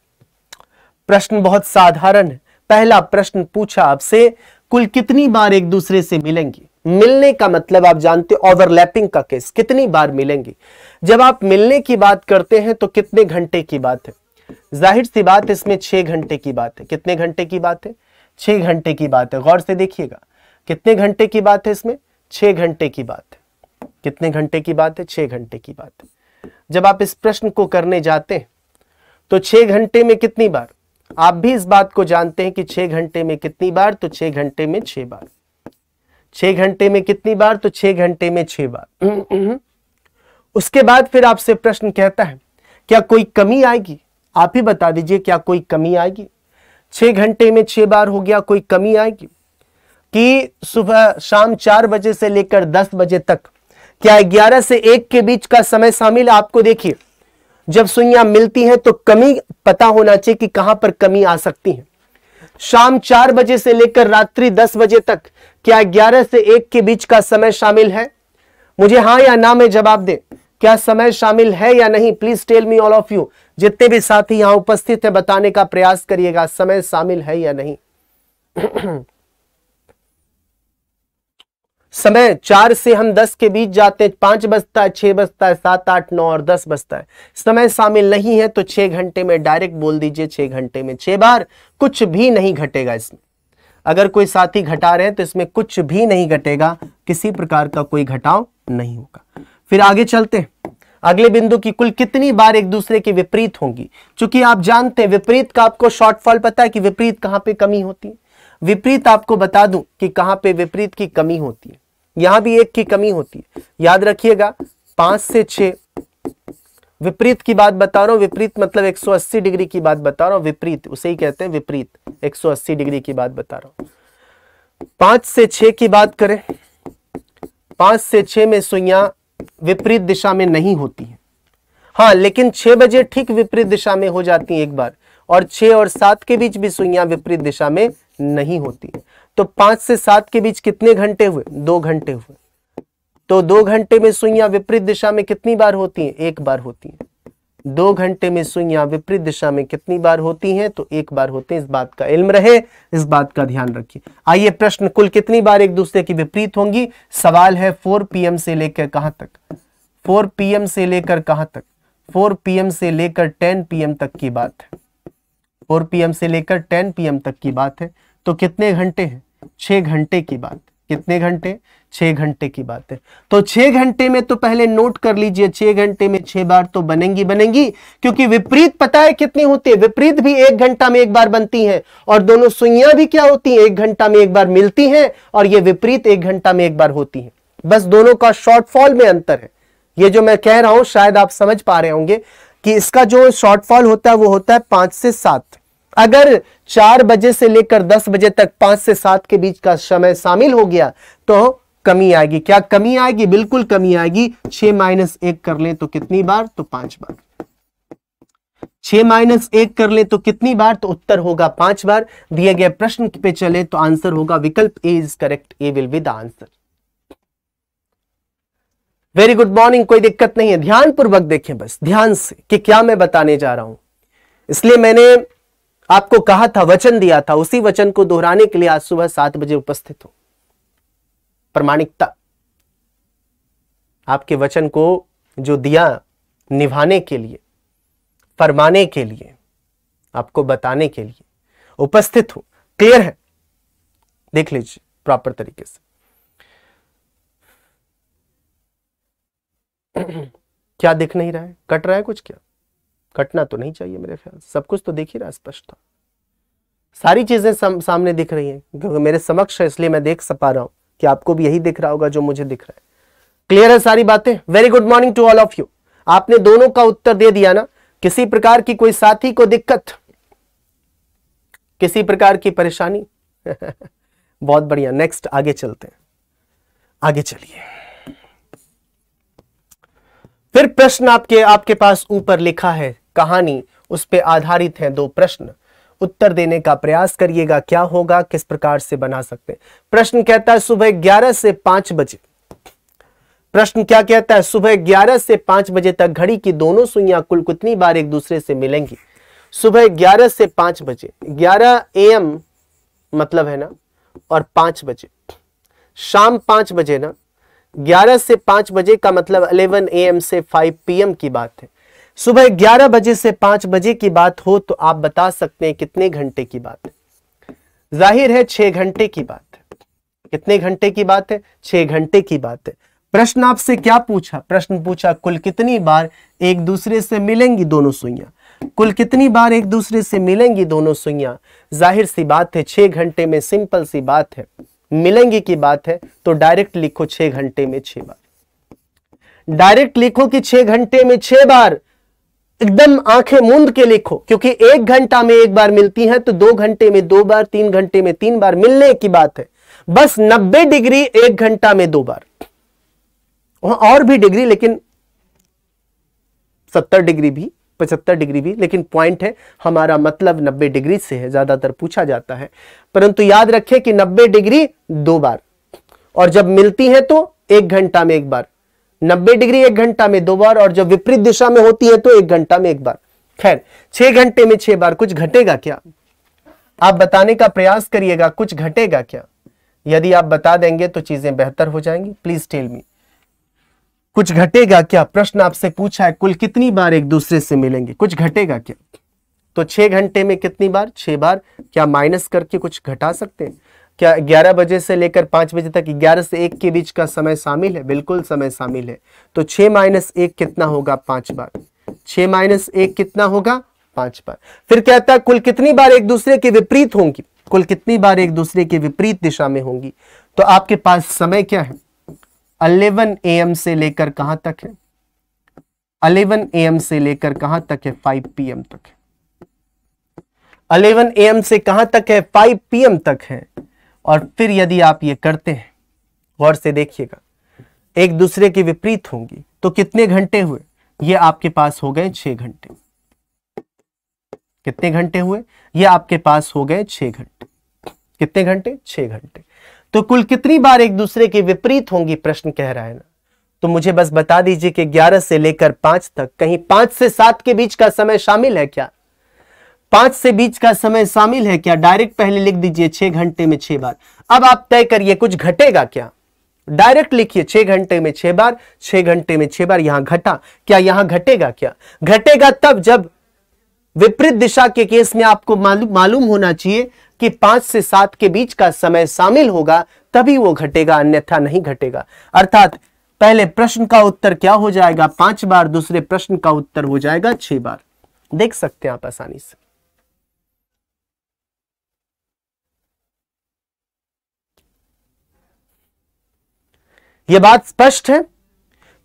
प्रश्न बहुत साधारण है पहला प्रश्न पूछा आपसे कुल कितनी बार एक दूसरे से मिलेंगी मिलने का मतलब आप जानते हो ओवरलैपिंग का केस कितनी बार मिलेंगी जब आप मिलने की बात करते हैं तो कितने घंटे की बात है जाहिर सी बात इसमें छह घंटे की बात है कितने घंटे की बात है छह घंटे की बात है गौर से देखिएगा कितने घंटे की बात है इसमें छह घंटे की बात है कितने घंटे की बात है छह घंटे की बात है जब आप इस प्रश्न को करने जाते हैं तो छह घंटे में कितनी बार आप भी इस बात को जानते हैं कि छह घंटे में कितनी बार तो छह घंटे में छह बार छह घंटे में कितनी बार तो छह घंटे में छह बार हम्म, हम्म। उसके बाद फिर आपसे प्रश्न कहता है क्या कोई कमी आएगी आप ही बता दीजिए क्या कोई कमी आएगी छह घंटे में छह बार हो गया कोई कमी आएगी कि सुबह शाम चार बजे से लेकर दस बजे तक क्या ग्यारह से एक के बीच का समय शामिल आपको देखिए जब सुइयां मिलती हैं तो कमी पता होना चाहिए कि कहां पर कमी आ सकती है शाम चार बजे से लेकर रात्रि दस बजे तक क्या ग्यारह से एक के बीच का समय शामिल है मुझे हां या ना में जवाब दे क्या समय शामिल है या नहीं please tell me all of you जितने भी साथी यहां उपस्थित है बताने का प्रयास करिएगा समय शामिल है या नहीं समय चार से हम दस के बीच जाते हैं पांच बजता है छह बजता है सात आठ नौ और दस बजता है समय शामिल नहीं है तो छह घंटे में डायरेक्ट बोल दीजिए छह घंटे में छह बार कुछ भी नहीं घटेगा इसमें अगर कोई साथी घटा रहे हैं तो इसमें कुछ भी नहीं घटेगा किसी प्रकार का कोई घटाव नहीं होगा फिर आगे चलते हैं अगले बिंदु की कुल कितनी बार एक दूसरे के विपरीत होंगी चूंकि आप जानते हैं विपरीत का आपको शॉर्टफॉल पता है कि विपरीत कहां पे कमी होती है विपरीत आपको बता दूं कि कहां पे विपरीत की कमी होती है यहां भी एक की कमी होती है याद रखिएगा पांच से छ विपरीत की बात बता रहा हूं विपरीत मतलब 180 डिग्री की बात बता रहा हूं विपरीत उसे ही कहते हैं विपरीत 180 डिग्री की बात बता रहा हूं पांच से छह की बात करें पांच से छह में सुइया विपरीत दिशा में नहीं होती है हाँ लेकिन छह बजे ठीक विपरीत दिशा में हो जाती है एक बार और छह और सात के बीच भी सुइया विपरीत दिशा में नहीं होती तो पांच से सात के बीच कितने घंटे हुए दो घंटे हुए तो दो घंटे में सुइया विपरीत दिशा में कितनी बार होती हैं एक बार होती हैं दो घंटे में सुइया विपरीत दिशा में कितनी बार होती हैं तो एक बार होते हैं इस बात का इल्म रहे इस बात का ध्यान रखिए आइए प्रश्न कुल कितनी बार एक दूसरे की विपरीत होंगी सवाल है 4 पीएम से लेकर कहां तक 4 पीएम से लेकर कहां तक 4 पीएम से लेकर 10 पीएम तक की बात है फोर पीएम से लेकर टेन पीएम तक की बात है तो कितने घंटे हैं छह घंटे की बात कितने घंटे छह घंटे की बात है तो छह घंटे में तो पहले नोट कर लीजिए छह घंटे में छह बार तो बनेंगी बनेंगी क्योंकि विपरीत पता है कितनी होती है विपरीत भी एक घंटा में एक बार बनती है और दोनों सुइया भी क्या होती हैं एक घंटा में एक बार मिलती हैं और ये विपरीत एक घंटा में एक बार होती है बस दोनों का शॉर्टफॉल में अंतर है ये जो मैं कह रहा हूं शायद आप समझ पा रहे होंगे कि इसका जो शॉर्टफॉल होता है वो होता है पांच से सात अगर चार बजे से लेकर दस बजे तक पांच से सात के बीच का समय शामिल हो गया तो कमी आएगी क्या कमी आएगी बिल्कुल कमी आएगी छह माइनस एक कर ले तो कितनी बार तो पांच बार छह माइनस एक कर ले तो कितनी बार तो उत्तर होगा पांच बार दिए गए प्रश्न पे चले तो आंसर होगा विकल्प A is correct A will be the answer very good morning कोई दिक्कत नहीं है ध्यान पूर्वक देखें बस ध्यान से कि क्या मैं बताने जा रहा हूं इसलिए मैंने आपको कहा था वचन दिया था उसी वचन को दोहराने के लिए आज सुबह सात बजे उपस्थित हो प्रमाणिकता आपके वचन को जो दिया निभाने के लिए फरमाने के लिए आपको बताने के लिए उपस्थित हो क्लियर है देख लीजिए प्रॉपर तरीके से क्या दिख नहीं रहा है कट रहा है कुछ क्या कटना तो नहीं चाहिए मेरे ख्याल सब कुछ तो देख ही रहा स्पष्ट था सारी चीजें सम, सामने दिख रही हैं मेरे समक्ष है इसलिए मैं देख पा रहा हूं कि आपको भी यही दिख रहा होगा जो मुझे दिख रहा है क्लियर है सारी बातें very good morning to all of you आपने दोनों का उत्तर दे दिया ना किसी प्रकार की कोई साथी को दिक्कत किसी प्रकार की परेशानी बहुत बढ़िया नेक्स्ट आगे चलते हैं आगे चलिए फिर प्रश्न आपके आपके पास ऊपर लिखा है कहानी उस पर आधारित है दो प्रश्न उत्तर देने का प्रयास करिएगा क्या होगा किस प्रकार से बना सकते प्रश्न कहता है सुबह ग्यारह से पांच बजे प्रश्न क्या कहता है सुबह ग्यारह से पांच बजे तक घड़ी की दोनों सुइयां कुल कितनी बार एक दूसरे से मिलेंगी सुबह ग्यारह से पांच बजे ग्यारह एम मतलब है ना और पांच बजे शाम पांच बजे ना ग्यारह से पांच बजे का मतलब 11 एम से 5 पीएम की बात है सुबह 11 बजे से 5 बजे की बात हो तो आप बता सकते हैं कितने घंटे की बात है जाहिर है 6 घंटे की बात है कितने घंटे की बात है 6 घंटे की बात है प्रश्न आपसे क्या पूछा प्रश्न पूछा कुल कितनी बार एक दूसरे से मिलेंगी दोनों सुइया कुल कितनी बार एक दूसरे से मिलेंगी दोनों सुइया जाहिर सी बात है छह घंटे में सिंपल सी बात है मिलेंगी की बात है तो डायरेक्ट लिखो छह घंटे में छह बार डायरेक्ट लिखो कि छह घंटे में छह बार एकदम आंखें मूंद के लिखो क्योंकि एक घंटा में एक बार मिलती हैं तो दो घंटे में दो बार तीन घंटे में तीन बार मिलने की बात है बस 90 डिग्री एक घंटा में दो बार और भी डिग्री लेकिन 70 डिग्री भी 75 डिग्री भी लेकिन पॉइंट है हमारा मतलब 90 डिग्री से है ज्यादातर पूछा जाता है परंतु याद रखें कि 90 डिग्री दो बार और जब मिलती है तो एक घंटा में एक बार 90 डिग्री एक घंटा में दो बार और जब विपरीत दिशा में होती है तो एक घंटा में एक बार खैर छह घंटे में छह बार कुछ घटेगा क्या आप बताने का प्रयास करिएगा कुछ घटेगा क्या यदि आप बता देंगे तो चीजें बेहतर हो जाएंगी प्लीज टेल मी कुछ घटेगा क्या प्रश्न आपसे पूछा है कुल कितनी बार एक दूसरे से मिलेंगे कुछ घटेगा क्या तो छह घंटे में कितनी बार छह बार क्या माइनस करके कुछ घटा सकते हैं क्या ग्यारह बजे से लेकर पांच बजे तक ग्यारह से एक के बीच का समय शामिल है बिल्कुल समय शामिल है तो छ माइनस एक कितना होगा पांच बार छ माइनस एक कितना होगा पांच बार फिर कहता है कुल कितनी बार एक दूसरे के विपरीत होंगी कुल कितनी बार एक दूसरे के विपरीत दिशा में होंगी तो आपके पास समय क्या है ए एम से लेकर कहां तक है ए एम से लेकर कहां तक है पी एम तक है ए एम से कहां तक है पी एम तक है और फिर यदि आप ये करते हैं गौर से देखिएगा एक दूसरे के विपरीत होंगी तो कितने घंटे हुए ये आपके पास हो गए छह घंटे कितने घंटे हुए ये आपके पास हो गए छह घंटे कितने घंटे छह घंटे तो कुल कितनी बार एक दूसरे के विपरीत होंगी प्रश्न कह रहा है ना तो मुझे बस बता दीजिए कि 11 से लेकर 5 तक कहीं 5 से 7 के बीच का समय शामिल है क्या पांच से बीच का समय शामिल है क्या डायरेक्ट पहले लिख दीजिए छह घंटे में छह बार अब आप तय करिए कुछ घटेगा क्या डायरेक्ट लिखिए छह घंटे में छह बार छह घंटे में छह बार यहां घटा क्या यहां घटेगा क्या घटेगा तब जब विपरीत दिशा के केस में आपको मालूम होना चाहिए कि पांच से सात के बीच का समय शामिल होगा तभी वो घटेगा अन्यथा नहीं घटेगा अर्थात पहले प्रश्न का उत्तर क्या हो जाएगा पांच बार दूसरे प्रश्न का उत्तर हो जाएगा छह बार देख सकते हैं आप आसानी से यह बात स्पष्ट है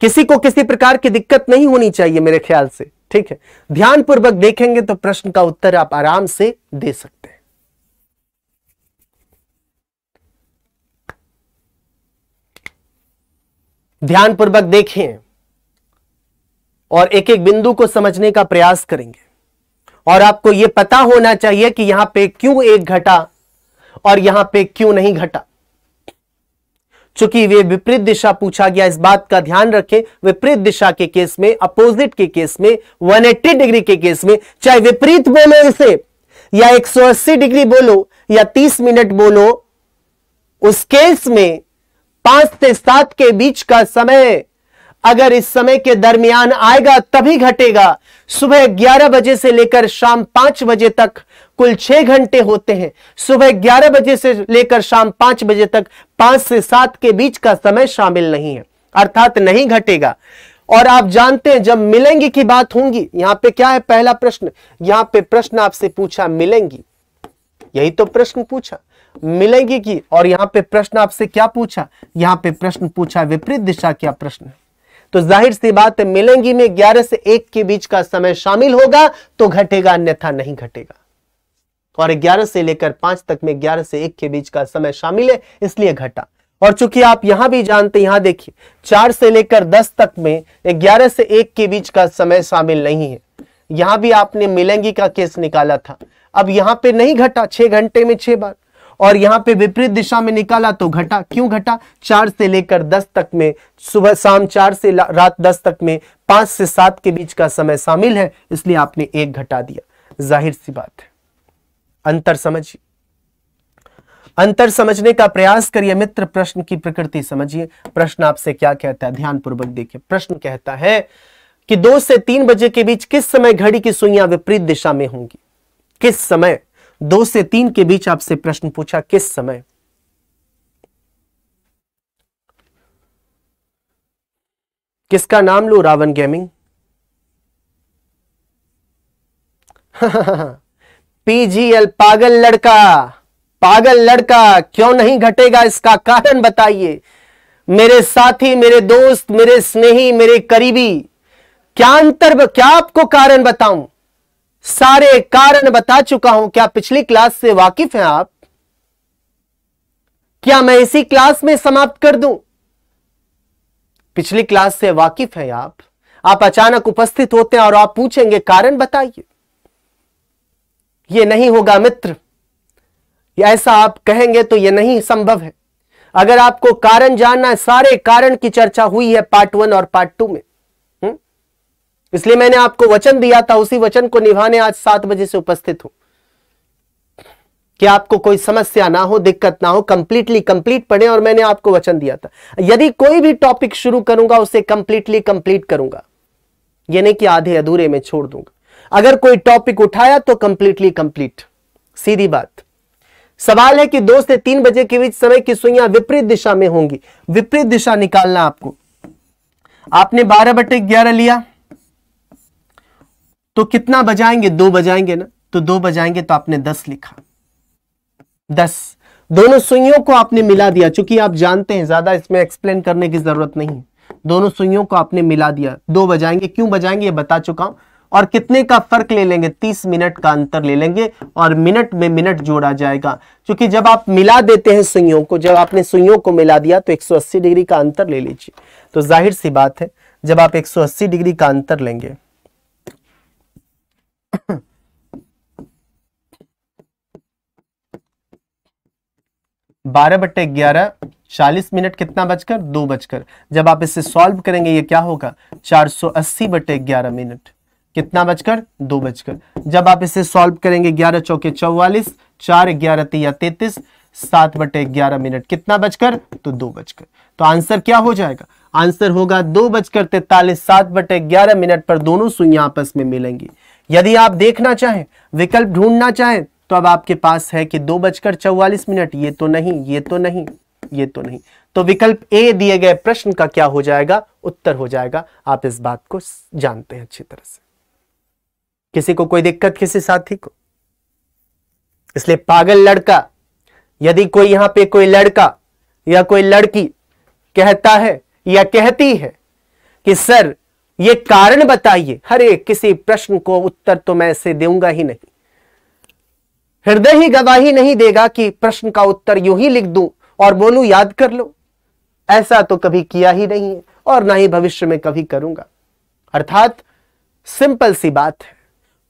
किसी को किसी प्रकार की दिक्कत नहीं होनी चाहिए मेरे ख्याल से ठीक है ध्यानपूर्वक देखेंगे तो प्रश्न का उत्तर आप आराम से दे सकते हैं ध्यानपूर्वक देखें और एक एक बिंदु को समझने का प्रयास करेंगे और आपको यह पता होना चाहिए कि यहां पे क्यों एक घटा और यहां पे क्यों नहीं घटा चूंकि वे विपरीत दिशा पूछा गया इस बात का ध्यान रखें विपरीत दिशा के केस में अपोजिट के केस में 180 डिग्री के केस में चाहे विपरीत बोलो इसे या 180 डिग्री बोलो या 30 मिनट बोलो उस केस में पांच से सात के बीच का समय अगर इस समय के दरमियान आएगा तभी घटेगा सुबह 11 बजे से लेकर शाम 5 बजे तक कुल छह घंटे होते हैं सुबह ग्यारह बजे से लेकर शाम पांच बजे तक पांच से सात के बीच का समय शामिल नहीं है अर्थात नहीं घटेगा और आप जानते हैं जब मिलेंगी की बात होंगी यहां पे क्या है पहला प्रश्न यहां पे प्रश्न आपसे पूछा मिलेंगी यही तो प्रश्न पूछा मिलेंगी की और यहां पे प्रश्न आपसे क्या पूछा यहां पे प्रश्न पूछा विपरीत दिशा क्या प्रश्न तो जाहिर सी बात है मिलेंगी में ग्यारह से एक के बीच का समय शामिल होगा तो घटेगा अन्यथा नहीं घटेगा और तो 11 से लेकर 5 तक में 11 से 1 के बीच का समय शामिल है इसलिए घटा और चूंकि आप यहां भी जानते यहां देखिए चार से लेकर दस तक में ग्यारह से एक के बीच का समय शामिल नहीं है यहां भी आपने मिलेंगी का केस निकाला था अब यहां पे नहीं घटा छह घंटे में छह बार और यहां पे विपरीत दिशा में निकाला तो घटा क्यों घटा चार से लेकर दस तक में सुबह शाम चार से रात दस तक में पांच से सात के बीच का समय शामिल है इसलिए आपने एक घटा दिया जाहिर सी बात है अंतर समझिए अंतर समझने का प्रयास करिए मित्र प्रश्न की प्रकृति समझिए प्रश्न आपसे क्या कहता है ध्यानपूर्वक देखिए प्रश्न कहता है कि दो से तीन बजे के बीच किस समय घड़ी की सुइयां विपरीत दिशा में होंगी किस समय दो से तीन के बीच आपसे प्रश्न पूछा किस समय किसका नाम लो रावण गेमिंग हाँ, हाँ, हाँ, पीजीएल पागल लड़का पागल लड़का क्यों नहीं घटेगा इसका कारण बताइए मेरे साथी मेरे दोस्त मेरे स्नेही मेरे करीबी क्या अंतर क्या आपको कारण बताऊं सारे कारण बता चुका हूं क्या पिछली क्लास से वाकिफ हैं आप क्या मैं इसी क्लास में समाप्त कर दूं पिछली क्लास से वाकिफ हैं आप आप अचानक उपस्थित होते हैं और आप पूछेंगे कारण बताइए ये नहीं होगा मित्र ऐसा आप कहेंगे तो यह नहीं संभव है अगर आपको कारण जानना है सारे कारण की चर्चा हुई है पार्ट वन और पार्ट टू में इसलिए मैंने आपको वचन दिया था उसी वचन को निभाने आज सात बजे से उपस्थित हूं कि आपको कोई समस्या ना हो दिक्कत ना हो कंप्लीटली कंप्लीट पढ़े और मैंने आपको वचन दिया था यदि कोई भी टॉपिक शुरू करूंगा उसे कंप्लीटली कंप्लीट करूंगा यह नहीं कि आधे अधूरे में छोड़ दूंगा अगर कोई टॉपिक उठाया तो कंप्लीटली कंप्लीट सीधी बात सवाल है कि दो से तीन बजे के बीच समय की सुइया विपरीत दिशा में होंगी विपरीत दिशा निकालना आपको आपने बारह बटे ग्यारह लिया तो कितना बजाएंगे दो बजाएंगे ना तो दो बजाएंगे तो आपने दस लिखा दस दोनों सुइयों को आपने मिला दिया चूंकि आप जानते हैं ज्यादा इसमें एक्सप्लेन करने की जरूरत नहीं है दोनों सुइयों को आपने मिला दिया दो बजाएंगे क्यों बजाएंगे ये बता चुका हूं और कितने का फर्क ले लेंगे तीस मिनट का अंतर ले लेंगे और मिनट में मिनट जोड़ा जाएगा क्योंकि जब आप मिला देते हैं सुइयों को जब आपने सुइयों को मिला दिया तो 180 डिग्री का अंतर ले लीजिए तो जाहिर सी बात है जब आप 180 डिग्री का अंतर लेंगे बारह बट्टे ग्यारह चालीस मिनट कितना बचकर दो बजकर जब आप इसे सॉल्व करेंगे ये क्या होगा चार सौ अस्सी बटे ग्यारह मिनट कितना बजकर दो बजकर जब आप इसे सॉल्व करेंगे ग्यारह चौके चौवालीस चार ग्यारह तीया तैतीस सात बटे ग्यारह मिनट कितना बजकर तो दो बजकर तो आंसर क्या हो जाएगा आंसर होगा दो बजकर तैतालीस सात बटे ग्यारह मिनट पर दोनों सुइया आपस में मिलेंगी यदि आप देखना चाहें विकल्प ढूंढना चाहें तो अब आपके पास है कि दो बजकर चौवालीस मिनट ये तो नहीं ये तो नहीं ये तो नहीं तो विकल्प ए दिए गए प्रश्न का क्या हो जाएगा उत्तर हो जाएगा आप इस बात को जानते हैं अच्छी तरह से किसी को कोई दिक्कत किसी साथी को इसलिए पागल लड़का यदि कोई यहां पे कोई लड़का या कोई लड़की कहता है या कहती है कि सर ये कारण बताइए हर एक किसी प्रश्न को उत्तर तो मैं ऐसे दूंगा ही नहीं हृदय ही गवाही नहीं देगा कि प्रश्न का उत्तर यू ही लिख दूं और बोलू याद कर लो ऐसा तो कभी किया ही नहीं है और ना ही भविष्य में कभी करूंगा अर्थात सिंपल सी बात है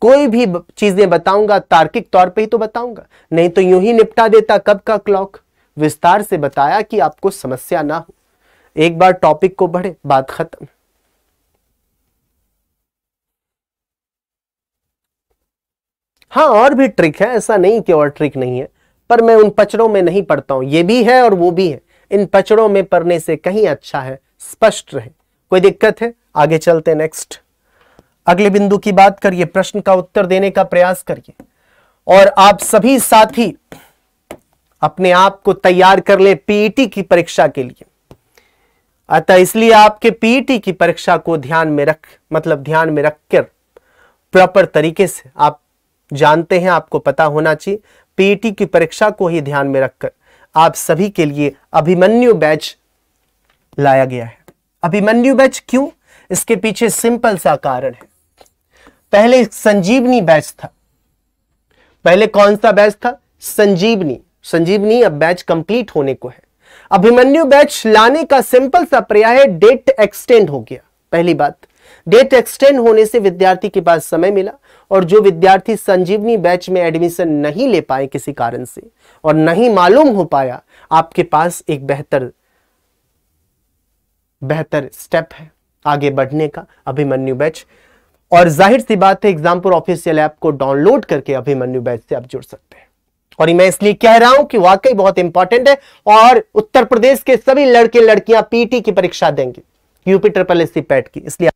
कोई भी चीजें बताऊंगा तार्किक तौर पे ही तो बताऊंगा नहीं तो यूं ही निपटा देता कब का क्लॉक विस्तार से बताया कि आपको समस्या ना हो एक बार टॉपिक को बढ़े बात खत्म हाँ और भी ट्रिक है ऐसा नहीं कि और ट्रिक नहीं है पर मैं उन पचड़ों में नहीं पढ़ता हूं ये भी है और वो भी है इन पचड़ों में पढ़ने से कहीं अच्छा है स्पष्ट रहे कोई दिक्कत है आगे चलते नेक्स्ट अगले बिंदु की बात करिए प्रश्न का उत्तर देने का प्रयास करिए और आप सभी साथी अपने आप को तैयार कर ले पीईटी की परीक्षा के लिए अतः इसलिए आपके पीईटी की परीक्षा को ध्यान में रख मतलब ध्यान में रखकर प्रॉपर तरीके से आप जानते हैं आपको पता होना चाहिए पीईटी की परीक्षा को ही ध्यान में रखकर आप सभी के लिए अभिमन्यु बैच लाया गया है अभिमन्यु बैच क्यों इसके पीछे सिंपल सा कारण है पहले संजीवनी बैच था पहले कौन सा बैच था संजीवनी संजीवनी अब बैच कंप्लीट होने को है अभिमन्यु बैच लाने का सिंपल सा प्रयाय है डेट एक्सटेंड हो गया पहली बात डेट एक्सटेंड होने से विद्यार्थी के पास समय मिला और जो विद्यार्थी संजीवनी बैच में एडमिशन नहीं ले पाए किसी कारण से और नहीं मालूम हो पाया आपके पास एक बेहतर बेहतर स्टेप है आगे बढ़ने का अभिमन्यु बैच और जाहिर सी बात है एग्जामपुर ऑफिशियल ऐप को डाउनलोड करके अभिमन्यु बैच से आप जुड़ सकते हैं और मैं इसलिए कह रहा हूं कि वाकई बहुत इंपॉर्टेंट है और उत्तर प्रदेश के सभी लड़के लड़कियां पीटी की परीक्षा देंगे यूपी ट्रिपल एस पैट की इसलिए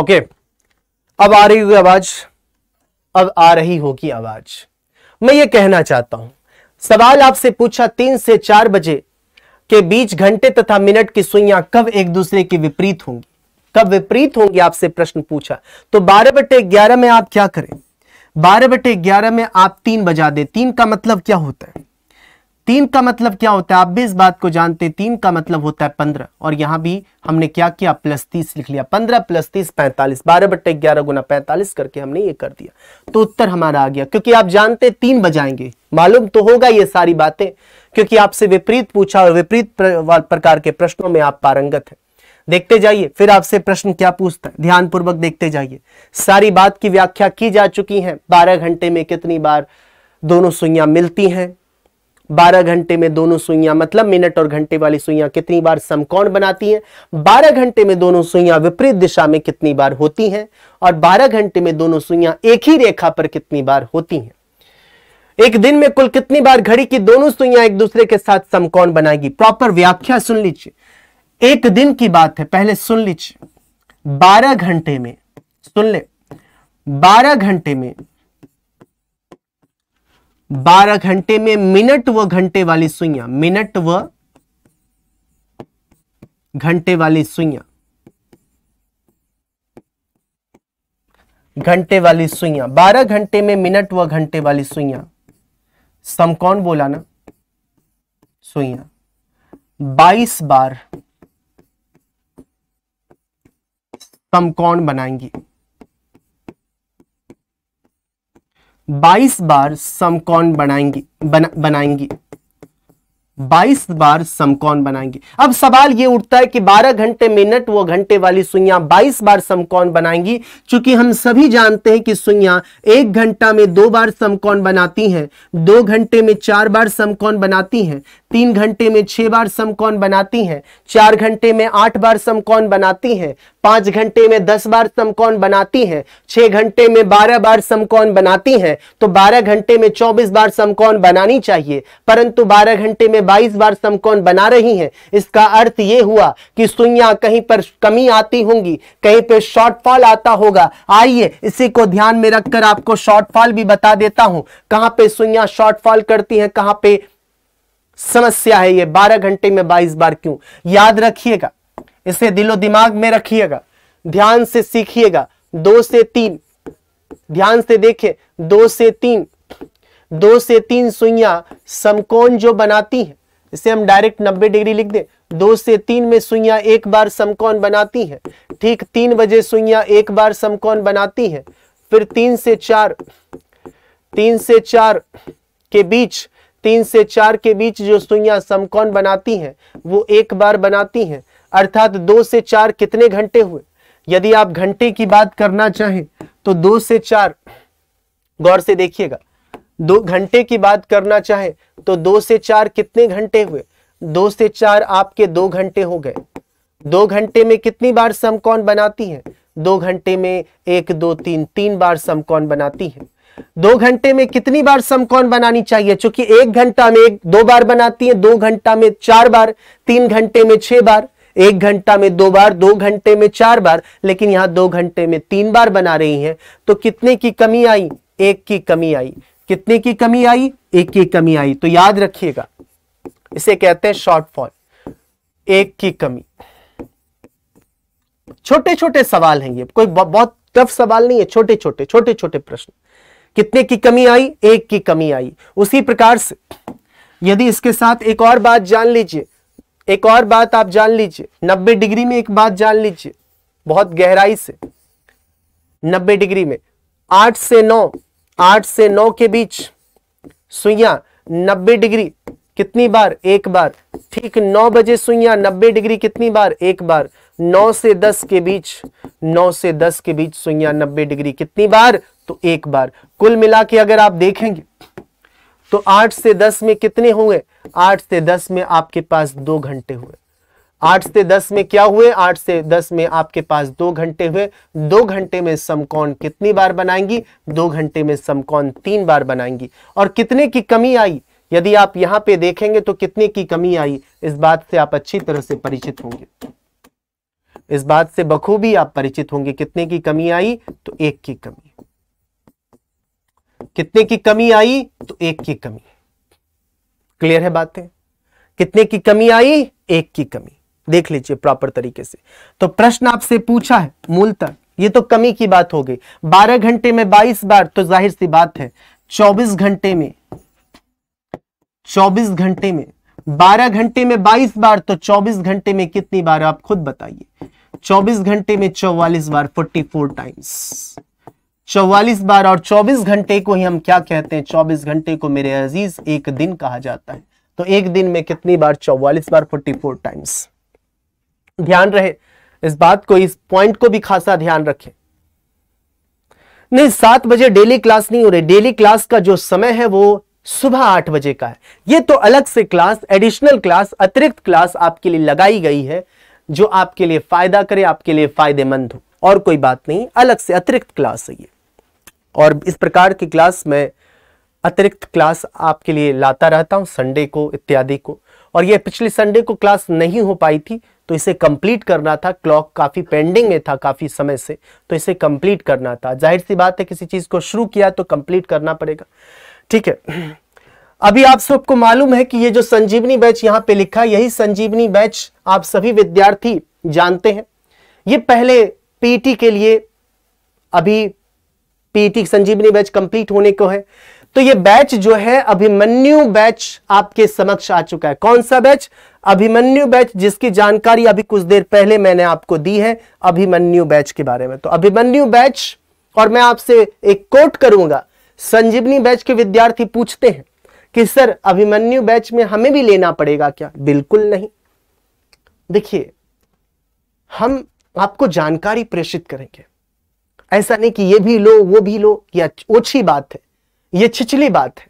ओके अब आ रही हुई आवाज अब आ रही होगी आवाज मैं ये कहना चाहता हूं सवाल आपसे पूछा तीन से चार बजे के बीच घंटे तथा मिनट की सुइयां कब एक दूसरे के विपरीत होंगी कब विपरीत होंगी आपसे प्रश्न पूछा तो बारह बटे ग्यारह में आप क्या करें बारह बटे ग्यारह में आप तीन बजा दे तीन का मतलब क्या होता है तीन का मतलब क्या होता है आप भी इस बात को जानते हैं तीन का मतलब होता है पंद्रह और यहां भी हमने क्या किया प्लस तीस लिख लिया पंद्रह प्लस तीस पैंतालीस बारह बट्टे ग्यारह गुना पैंतालीस करके हमने ये कर दिया तो उत्तर हमारा आ गया क्योंकि आप जानते तीन बजाएंगे मालूम तो होगा ये सारी बातें क्योंकि आपसे विपरीत पूछा और विपरीत प्रकार के प्रश्नों में आप पारंगत हैं देखते जाइए फिर आपसे प्रश्न क्या पूछता है ध्यानपूर्वक देखते जाइए सारी बात की व्याख्या की जा चुकी है बारह घंटे में कितनी बार दोनों सुइयां मिलती हैं 12 घंटे में दोनों सुइयां मतलब मिनट और घंटे वाली सुइयां कितनी बार समकोण बनाती हैं 12 घंटे में दोनों सुइयां विपरीत दिशा में कितनी बार होती हैं और 12 घंटे में दोनों सुइयां एक ही रेखा पर कितनी बार होती हैं एक दिन में कुल कितनी बार घड़ी की दोनों सुइयां एक दूसरे के साथ समकोण बनाएगी प्रॉपर व्याख्या सुन लीजिए एक दिन की बात है पहले सुन लीजिए बारह घंटे में सुन ले बारह घंटे में बारह घंटे में मिनट व घंटे वाली सुइया मिनट व घंटे वाली सुइया घंटे वाली सुइया बारह घंटे में मिनट व घंटे वाली सुइया समकौन बोला ना सुइया बाईस बार समकौन बनाएंगी 22 बार समकोण बनाएंगी बना, बनाएंगी 22 बार समकोण बनाएंगे अब सवाल यह उठता है कि 12 घंटे मिनट वो घंटे वाली सुइया 22 बार समकोण बनाएंगी क्योंकि हम सभी जानते हैं कि सुइया एक घंटा में दो बार समकोण बनाती हैं दो घंटे में चार बार समकोण बनाती हैं तीन घंटे में छह बार समकोण बनाती हैं चार घंटे में आठ बार समकोण बनाती हैं पांच घंटे में दस बार समकोण बनाती है छह घंटे में बारह बार समकोण बनाती है तो बारह घंटे में चौबीस बार समकोण बनानी चाहिए परंतु बारह घंटे में 22 बार समकोण बना रही हैं इसका अर्थ यह हुआ कि सुइया कहीं पर कमी आती होंगी कहीं पर शॉर्टफॉल आता होगा आइए इसी को ध्यान में रखकर आपको शॉर्टफॉल भी बता देता हूं कहां पे सुइया शॉर्टफॉल करती हैं कहां पे समस्या है ये 12 घंटे में 22 बार क्यों याद रखिएगा इसे दिलो दिमाग में रखिएगा ध्यान से सीखिएगा दो से तीन ध्यान से देखिए दो से तीन दो से तीन सुइया समकोण जो बनाती हैं इसे हम डायरेक्ट 90 डिग्री लिख दें दो से तीन में सुइया एक बार समकोण बनाती हैं ठीक तीन बजे सुइया एक बार समकोण बनाती हैं फिर तीन से चार तीन से चार के बीच तीन से चार के बीच जो सुइया समकोण बनाती हैं वो एक बार बनाती हैं अर्थात दो से चार कितने घंटे हुए यदि आप घंटे की बात करना चाहें तो दो से चार गौर से देखिएगा दो घंटे की बात करना चाहे तो दो से चार कितने घंटे हुए दो से चार आपके दो घंटे हो गए दो घंटे में कितनी बार समकौन बनाती है दो घंटे में एक दो तीन तीन बार समकौन बनाती है दो घंटे में कितनी बार समकौन बनानी चाहिए चूंकि एक घंटा में एक दो बार बनाती है दो घंटा में चार बार तीन घंटे में छह बार एक घंटा में दो बार दो घंटे में चार बार लेकिन यहां दो घंटे में तीन बार बना रही है तो कितने की कमी आई एक की कमी आई कितने की कमी आई एक की कमी आई तो याद रखिएगा इसे कहते हैं शॉर्टफॉल एक की कमी छोटे छोटे सवाल हैं ये कोई बहुत टफ सवाल नहीं है छोटे छोटे छोटे छोटे प्रश्न कितने की कमी आई एक की कमी आई उसी प्रकार से यदि इसके साथ एक और बात जान लीजिए एक और बात आप जान लीजिए नब्बे डिग्री में एक बात जान लीजिए बहुत गहराई से नब्बे डिग्री में आठ से नौ आठ से नौ के बीच सुइया नब्बे डिग्री कितनी बार एक बार ठीक नौ बजे सुइया नब्बे डिग्री कितनी बार एक बार नौ से दस के बीच नौ से दस के बीच सुइया नब्बे डिग्री कितनी बार तो एक बार कुल मिला के अगर आप देखेंगे तो आठ से दस में कितने हुए आठ से दस में आपके पास दो घंटे हुए आठ से दस में क्या हुए आठ से दस में आपके पास दो घंटे हुए दो घंटे में समकौन कितनी बार बनाएंगी दो घंटे में समकौन तीन बार बनाएंगी और कितने की कमी आई यदि आप यहां पे देखेंगे तो कितने की कमी आई इस बात से आप अच्छी तरह से परिचित होंगे इस बात से बखूबी आप परिचित होंगे कितने की कमी आई तो एक की कमी कितने की कमी आई तो एक की कमी क्लियर है बातें कितने की कमी आई एक की कमी देख लीजिए प्रॉपर तरीके से तो प्रश्न आपसे पूछा है मूलतः ये तो कमी की बात हो गई 12 घंटे में 22 बार तो जाहिर सी बात है 24 घंटे में 24 घंटे में 12 घंटे में 22 बार तो 24 घंटे में कितनी बार आप खुद बताइए 24 घंटे में 44 बार 44 टाइम्स 44 बार और 24 घंटे को ही हम क्या कहते हैं 24 घंटे को मेरे अजीज एक दिन कहा जाता है तो एक दिन में कितनी बार 44 बार 44 टाइम्स ध्यान रहे इस बात को इस पॉइंट को भी खासा ध्यान रखें नहीं सात बजे डेली क्लास नहीं हो रही डेली क्लास का जो समय है वो सुबह आठ बजे का है ये तो अलग से क्लास एडिशनल क्लास अतिरिक्त क्लास आपके लिए लगाई गई है जो आपके लिए फायदा करे आपके लिए फायदेमंद हो और कोई बात नहीं अलग से अतिरिक्त क्लास है ये और इस प्रकार की क्लास में अतिरिक्त क्लास आपके लिए लाता रहता हूं संडे को इत्यादि को और ये पिछले संडे को क्लास नहीं हो पाई थी तो इसे कंप्लीट करना था क्लॉक काफ़ी पेंडिंग में था काफ़ी समय से तो इसे कंप्लीट करना था जाहिर सी बात है किसी चीज़ को शुरू किया तो कंप्लीट करना पड़ेगा ठीक है अभी आप सबको मालूम है कि ये जो संजीवनी बैच यहां पे लिखा यही संजीवनी बैच आप सभी विद्यार्थी जानते हैं ये पहले पीटी e के लिए अभी PT e Sanjeevani batch complete होने को है तो ये बैच जो है अभिमन्यु बैच आपके समक्ष आ चुका है कौन सा बैच अभिमन्यु बैच जिसकी जानकारी अभी कुछ देर पहले मैंने आपको दी है अभिमन्यु बैच के बारे में तो अभिमन्यु बैच और मैं आपसे एक कोट करूंगा संजीवनी बैच के विद्यार्थी पूछते हैं कि सर अभिमन्यु बैच में हमें भी लेना पड़ेगा क्या बिल्कुल नहीं देखिए हम आपको जानकारी प्रेषित करेंगे ऐसा नहीं कि ये भी लो वो भी लो या ओछी बात है ये छिछली बात है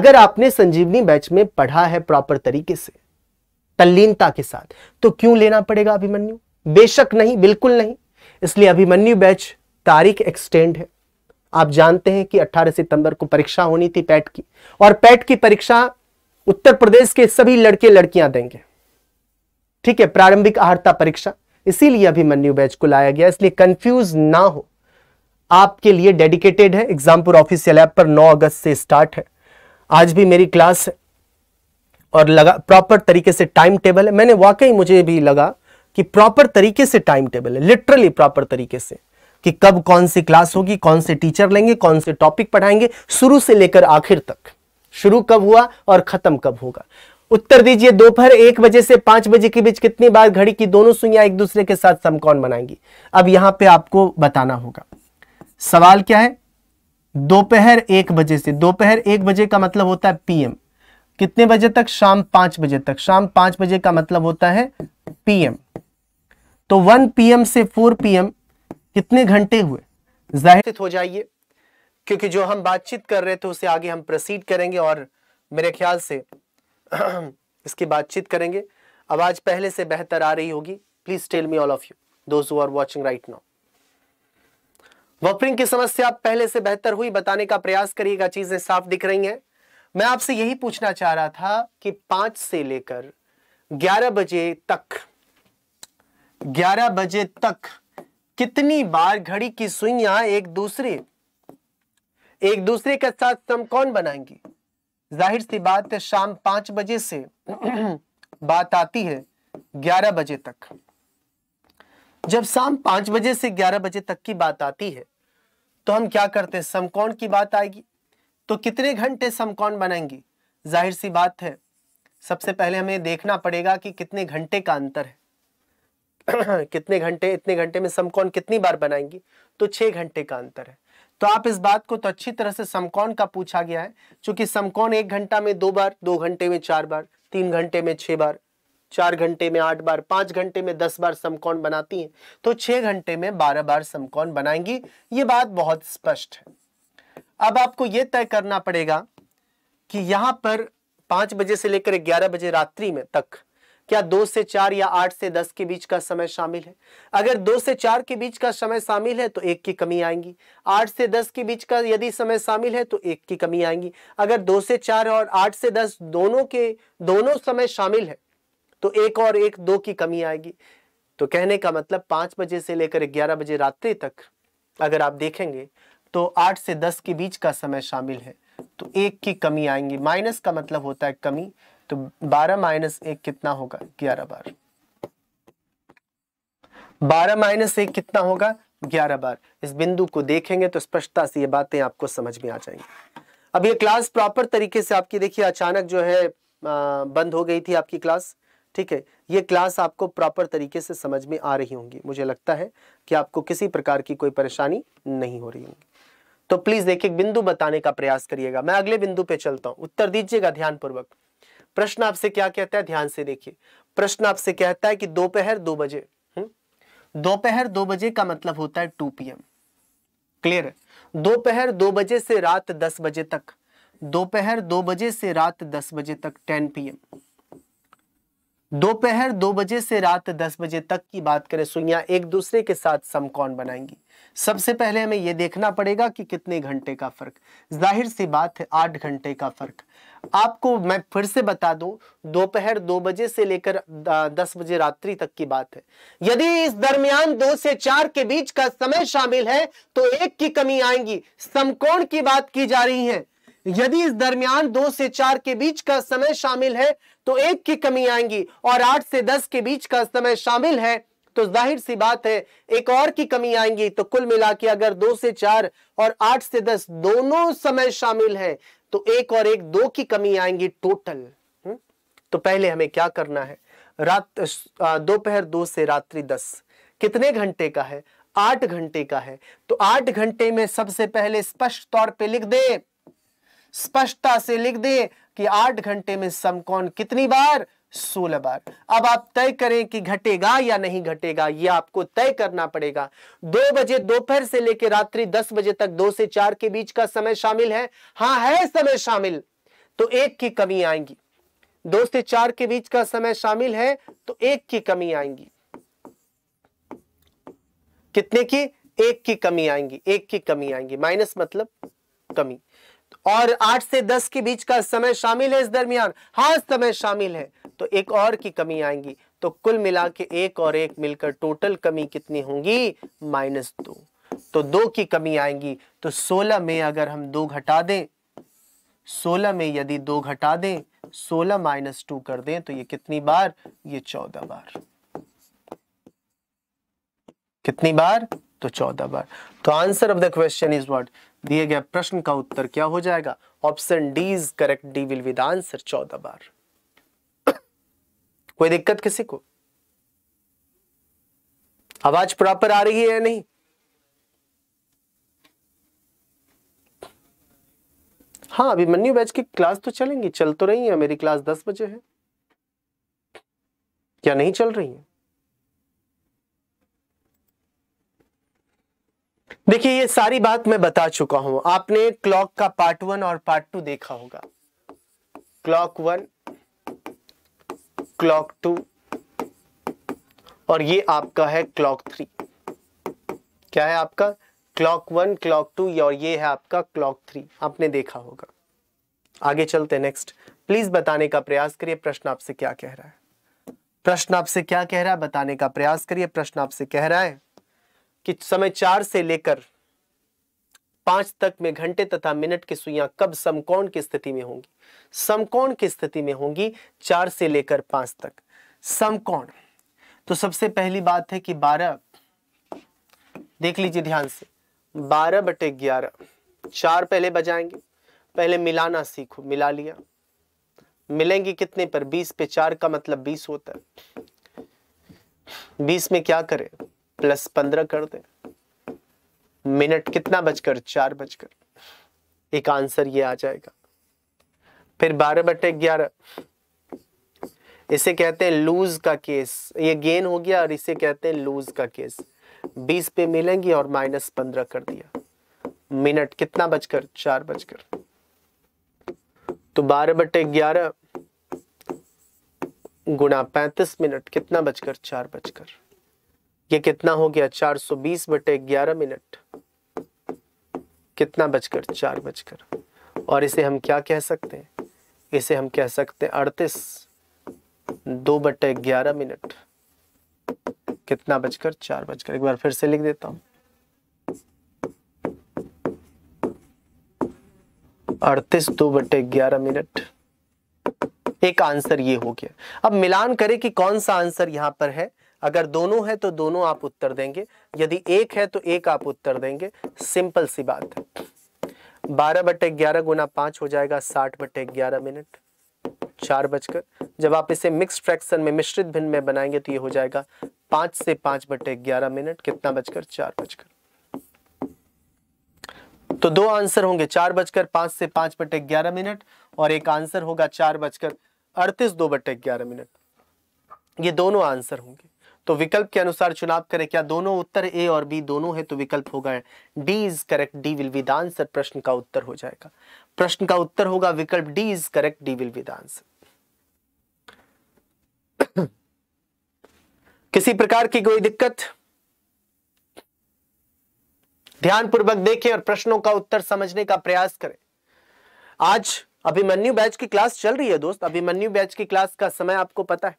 अगर आपने संजीवनी बैच में पढ़ा है प्रॉपर तरीके से तल्लीनता के साथ तो क्यों लेना पड़ेगा अभिमन्यु बेशक नहीं बिल्कुल नहीं इसलिए अभिमन्यु बैच तारीख एक्सटेंड है आप जानते हैं कि 18 सितंबर को परीक्षा होनी थी पैट की और पैट की परीक्षा उत्तर प्रदेश के सभी लड़के लड़कियां देंगे ठीक है प्रारंभिक आहरता परीक्षा इसीलिए अभिमन्यु बैच को लाया गया इसलिए कंफ्यूज ना हो आपके लिए डेडिकेटेड है एग्जामपुर ऑफिसियल ऐप पर 9 अगस्त से स्टार्ट है आज भी मेरी क्लास है और लगा प्रॉपर तरीके से टाइम टेबल है मैंने वाकई मुझे भी लगा कि प्रॉपर तरीके से टाइम टेबल है लिटरली प्रॉपर तरीके से कि कब कौन सी क्लास होगी कौन से टीचर लेंगे कौन से टॉपिक पढ़ाएंगे शुरू से लेकर आखिर तक शुरू कब हुआ और खत्म कब होगा उत्तर दीजिए दोपहर एक बजे से पांच बजे के बीच कितनी बार घड़ी की दोनों सुइयां एक दूसरे के साथ समकौन बनाएंगी अब यहां पे आपको बताना होगा सवाल क्या है दोपहर एक बजे से दोपहर एक बजे का मतलब होता है पीएम कितने बजे तक शाम पांच बजे तक शाम पांच बजे का मतलब होता है पीएम तो वन पीएम से फोर पीएम कितने घंटे हुए हो जाइए क्योंकि जो हम बातचीत कर रहे थे उसे आगे हम प्रोसीड करेंगे और मेरे ख्याल से इसकी बातचीत करेंगे आवाज पहले से बेहतर आ रही होगी please tell me all of you those are watching right now buffering की समस्या पहले से बेहतर हुई बताने का प्रयास करिएगा चीजें साफ दिख रही हैं मैं आपसे यही पूछना चाह रहा था कि पांच से लेकर ग्यारह बजे तक ग्यारह बजे तक कितनी बार घड़ी की सुइयां एक दूसरे एक दूसरे के साथ सम कौन बनाएंगी जाहिर सी बात शाम पांच बजे से बात आती है ग्यारह बजे तक जब शाम पांच बजे से ग्यारह बजे तक की बात आती है तो हम क्या करते हैं समकोण की बात आएगी तो कितने घंटे समकौन बनाएंगी जाहिर सी बात है सबसे पहले हमें देखना पड़ेगा कि कितने घंटे का अंतर है कितने घंटे इतने घंटे में समकौन कितनी बार बनाएंगी तो छह घंटे का अंतर है तो आप इस बात को तो अच्छी तरह से समकौन का पूछा गया है क्योंकि समकौन एक घंटा में दो बार दो घंटे में चार बार तीन घंटे में छह बार चार घंटे में आठ बार पांच घंटे में दस बार समकौन बनाती है तो छह घंटे में बारह बार समकौन बनाएंगी ये बात बहुत स्पष्ट है अब आपको यह तय करना पड़ेगा कि यहां पर पांच बजे से लेकर ग्यारह बजे रात्रि में तक क्या दो से चार या आठ से दस के बीच का समय शामिल है अगर दो से चार के बीच का समय शामिल है तो एक की कमी आएंगी आठ से दस के बीच का यदि समय शामिल है तो एक की कमी आएंगी अगर दो से चार और आठ से दस दोनों के दोनों समय शामिल है तो एक और एक दो की कमी आएगी तो कहने का मतलब पांच बजे से लेकर ग्यारह बजे रात्रि तक अगर आप देखेंगे तो आठ से दस के बीच का समय शामिल है तो एक की कमी आएंगी माइनस का मतलब होता है कमी तो बारह माइनस एक कितना होगा ग्यारह बार बारह माइनस एक कितना होगा ग्यारह बार इस बिंदु को देखेंगे तो स्पष्टता से ये बातें आपको समझ में आ जाएंगी अब ये क्लास प्रॉपर तरीके से आपकी देखिए अचानक जो है आ, बंद हो गई थी आपकी क्लास ठीक है ये क्लास आपको प्रॉपर तरीके से समझ में आ रही होंगी मुझे लगता है कि आपको किसी प्रकार की कोई परेशानी नहीं हो रही होगी तो प्लीज एक बिंदु बताने का प्रयास करिएगा मैं अगले बिंदु पे चलता हूं उत्तर दीजिएगा पूर्वक प्रश्न आपसे क्या कहता है ध्यान से देखिए प्रश्न आपसे कहता है कि दोपहर दो बजे हम्म? दोपहर दो बजे का मतलब होता है टू पीएम क्लियर दोपहर दो बजे से रात दस बजे तक दोपहर दो बजे से रात दस बजे तक टेन पीएम दोपहर दो बजे से रात दस बजे तक की बात करें सुइया एक दूसरे के साथ समकौन बनाएंगी सबसे पहले हमें यह देखना पड़ेगा कि कितने घंटे का फर्क जाहिर सी बात है आठ घंटे का फर्क आपको मैं फिर से बता दूं दोपहर दो बजे से लेकर दस बजे रात्रि तक की बात है यदि इस दरमियान दो से चार के बीच का समय शामिल है तो एक की कमी आएंगी समकोण की बात की जा रही है यदि इस दरमियान दो से चार के बीच का समय शामिल है तो एक की कमी आएंगी और आठ से दस के बीच का समय शामिल है तो जाहिर सी बात है एक और की कमी आएंगी तो कुल मिला के अगर दो से चार और आठ से दस दोनों समय शामिल है तो एक और एक दो की कमी आएंगी टोटल हम्म? तो पहले हमें क्या करना है रात दोपहर दो से रात्रि दस कितने घंटे का है आठ घंटे का है तो आठ घंटे में सबसे पहले स्पष्ट तौर पे लिख दे स्पष्टता से लिख दे कि आठ घंटे में समकौन कितनी बार सोलह बार अब आप तय करें कि घटेगा या नहीं घटेगा यह आपको तय करना पड़ेगा दो बजे दोपहर से लेकर रात्रि दस बजे तक दो से चार के बीच का समय शामिल है हां है समय शामिल तो एक की कमी आएंगी दो से चार के बीच का समय शामिल है तो एक की कमी आएंगी कितने की एक की कमी आएंगी एक की कमी आएंगी माइनस मतलब कमी और आठ से दस के बीच का समय शामिल है इस दरमियान हाँ समय शामिल है तो एक और की कमी आएंगी तो कुल मिला के एक और एक मिलकर टोटल कमी कितनी होंगी माइनस दो तो दो की कमी आएंगी तो सोलह में अगर हम दो घटा दें सोलह में यदि दो घटा दें सोलह माइनस टू कर दें तो ये कितनी बार ये चौदह बार कितनी बार तो चौदह बार तो answer of the question is what दिए गए प्रश्न का उत्तर क्या हो जाएगा option D is correct D will with answer चौदह बार कोई दिक्कत किसी को आवाज प्रॉपर आ रही है या नहीं हाँ मन्यू बैच की क्लास तो चलेंगी चल तो रही है मेरी क्लास दस बजे है क्या नहीं चल रही है देखिए ये सारी बात मैं बता चुका हूं आपने क्लॉक का पार्ट वन और पार्ट टू देखा होगा क्लॉक वन क्लॉक टू और ये आपका है क्लॉक थ्री क्या है आपका क्लॉक वन क्लॉक टू और ये है आपका क्लॉक थ्री आपने देखा होगा आगे चलते नेक्स्ट प्लीज बताने का प्रयास करिए प्रश्न आपसे क्या कह रहा है प्रश्न आपसे क्या कह रहा है बताने का प्रयास करिए प्रश्न आपसे कह रहा है कि समय चार से लेकर पांच तक में घंटे तथा मिनट की सुइयां कब समकोण की स्थिति में होंगी समकोण की स्थिति में होंगी चार से लेकर पांच तक समकोण तो सबसे पहली बात है कि बारह देख लीजिए ध्यान से बारह बटे ग्यारह चार पहले बजाएंगे पहले मिलाना सीखो मिला लिया मिलेंगे कितने पर बीस पे चार का मतलब बीस होता है बीस में क्या करें प्लस पंद्रह कर दें मिनट कितना बचकर चार बजकर एक आंसर ये आ जाएगा फिर बारह बटे ग्यारह इसे कहते हैं लूज का केस ये गेन हो गया और इसे कहते हैं लूज का केस बीस पे मिलेंगी और माइनस पंद्रह कर दिया मिनट कितना बचकर चार बजकर तो बारह बटे ग्यारह गुणा पैंतीस मिनट कितना बजकर चार बजकर ये कितना हो गया 420 सौ बीस बटे ग्यारह मिनट कितना बजकर चार बजकर और इसे हम क्या कह सकते हैं इसे हम कह सकते हैं अड़तीस दो बटे ग्यारह मिनट कितना बजकर चार बजकर एक बार फिर से लिख देता हूं अड़तीस दो बटे ग्यारह मिनट एक आंसर ये हो गया अब मिलान करें कि कौन सा आंसर यहां पर है अगर दोनों है तो दोनों आप उत्तर देंगे यदि एक है तो एक आप उत्तर देंगे सिंपल सी बात है बारह बटे ग्यारह गुना पांच हो जाएगा साठ बटे ग्यारह मिनट चार बजकर जब आप इसे मिक्स फ्रैक्शन में मिश्रित भिन्न में बनाएंगे तो ये हो जाएगा पांच से पांच बटे ग्यारह मिनट कितना बजकर चार बजकर तो दो आंसर होंगे चार बजकर पांच से पांच बटे ग्यारह मिनट और एक आंसर होगा चार बजकर अड़तीस दो बटे ग्यारह मिनट ये दोनों आंसर होंगे तो विकल्प के अनुसार चुनाव करें क्या दोनों उत्तर ए और बी दोनों है तो विकल्प होगा D is correct D will be the answer प्रश्न का उत्तर हो जाएगा प्रश्न का उत्तर होगा विकल्प D is correct D will be the answer किसी प्रकार की कोई दिक्कत ध्यानपूर्वक देखें और प्रश्नों का उत्तर समझने का प्रयास करें आज अभिमन्यु बैच की क्लास चल रही है दोस्त अभिमन्यु बैच की क्लास का समय आपको पता है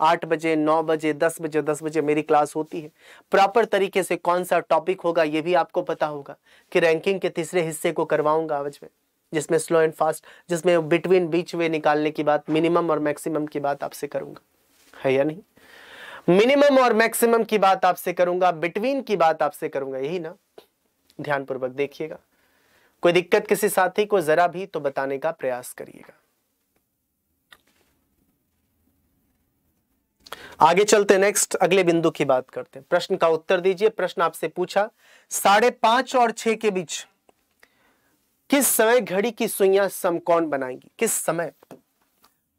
आठ बजे नौ बजे दस बजे दस बजे मेरी क्लास होती है प्रॉपर तरीके से कौन सा टॉपिक होगा ये भी आपको पता होगा कि रैंकिंग के तीसरे हिस्से को करवाऊंगा आवज में जिसमें स्लो एंड फास्ट जिसमें बिटवीन बीच वे निकालने की बात मिनिमम और मैक्सिमम की बात आपसे करूंगा है या नहीं मिनिमम और मैक्सिमम की बात आपसे करूंगा बिटवीन की बात आपसे करूंगा यही ना ध्यानपूर्वक देखिएगा कोई दिक्कत किसी साथी को जरा भी तो बताने का प्रयास करिएगा आगे चलते नेक्स्ट अगले बिंदु की बात करते हैं प्रश्न का उत्तर दीजिए प्रश्न आपसे पूछा साढ़े पांच और छह के बीच किस समय घड़ी की सुइया समकोण बनाएंगी किस समय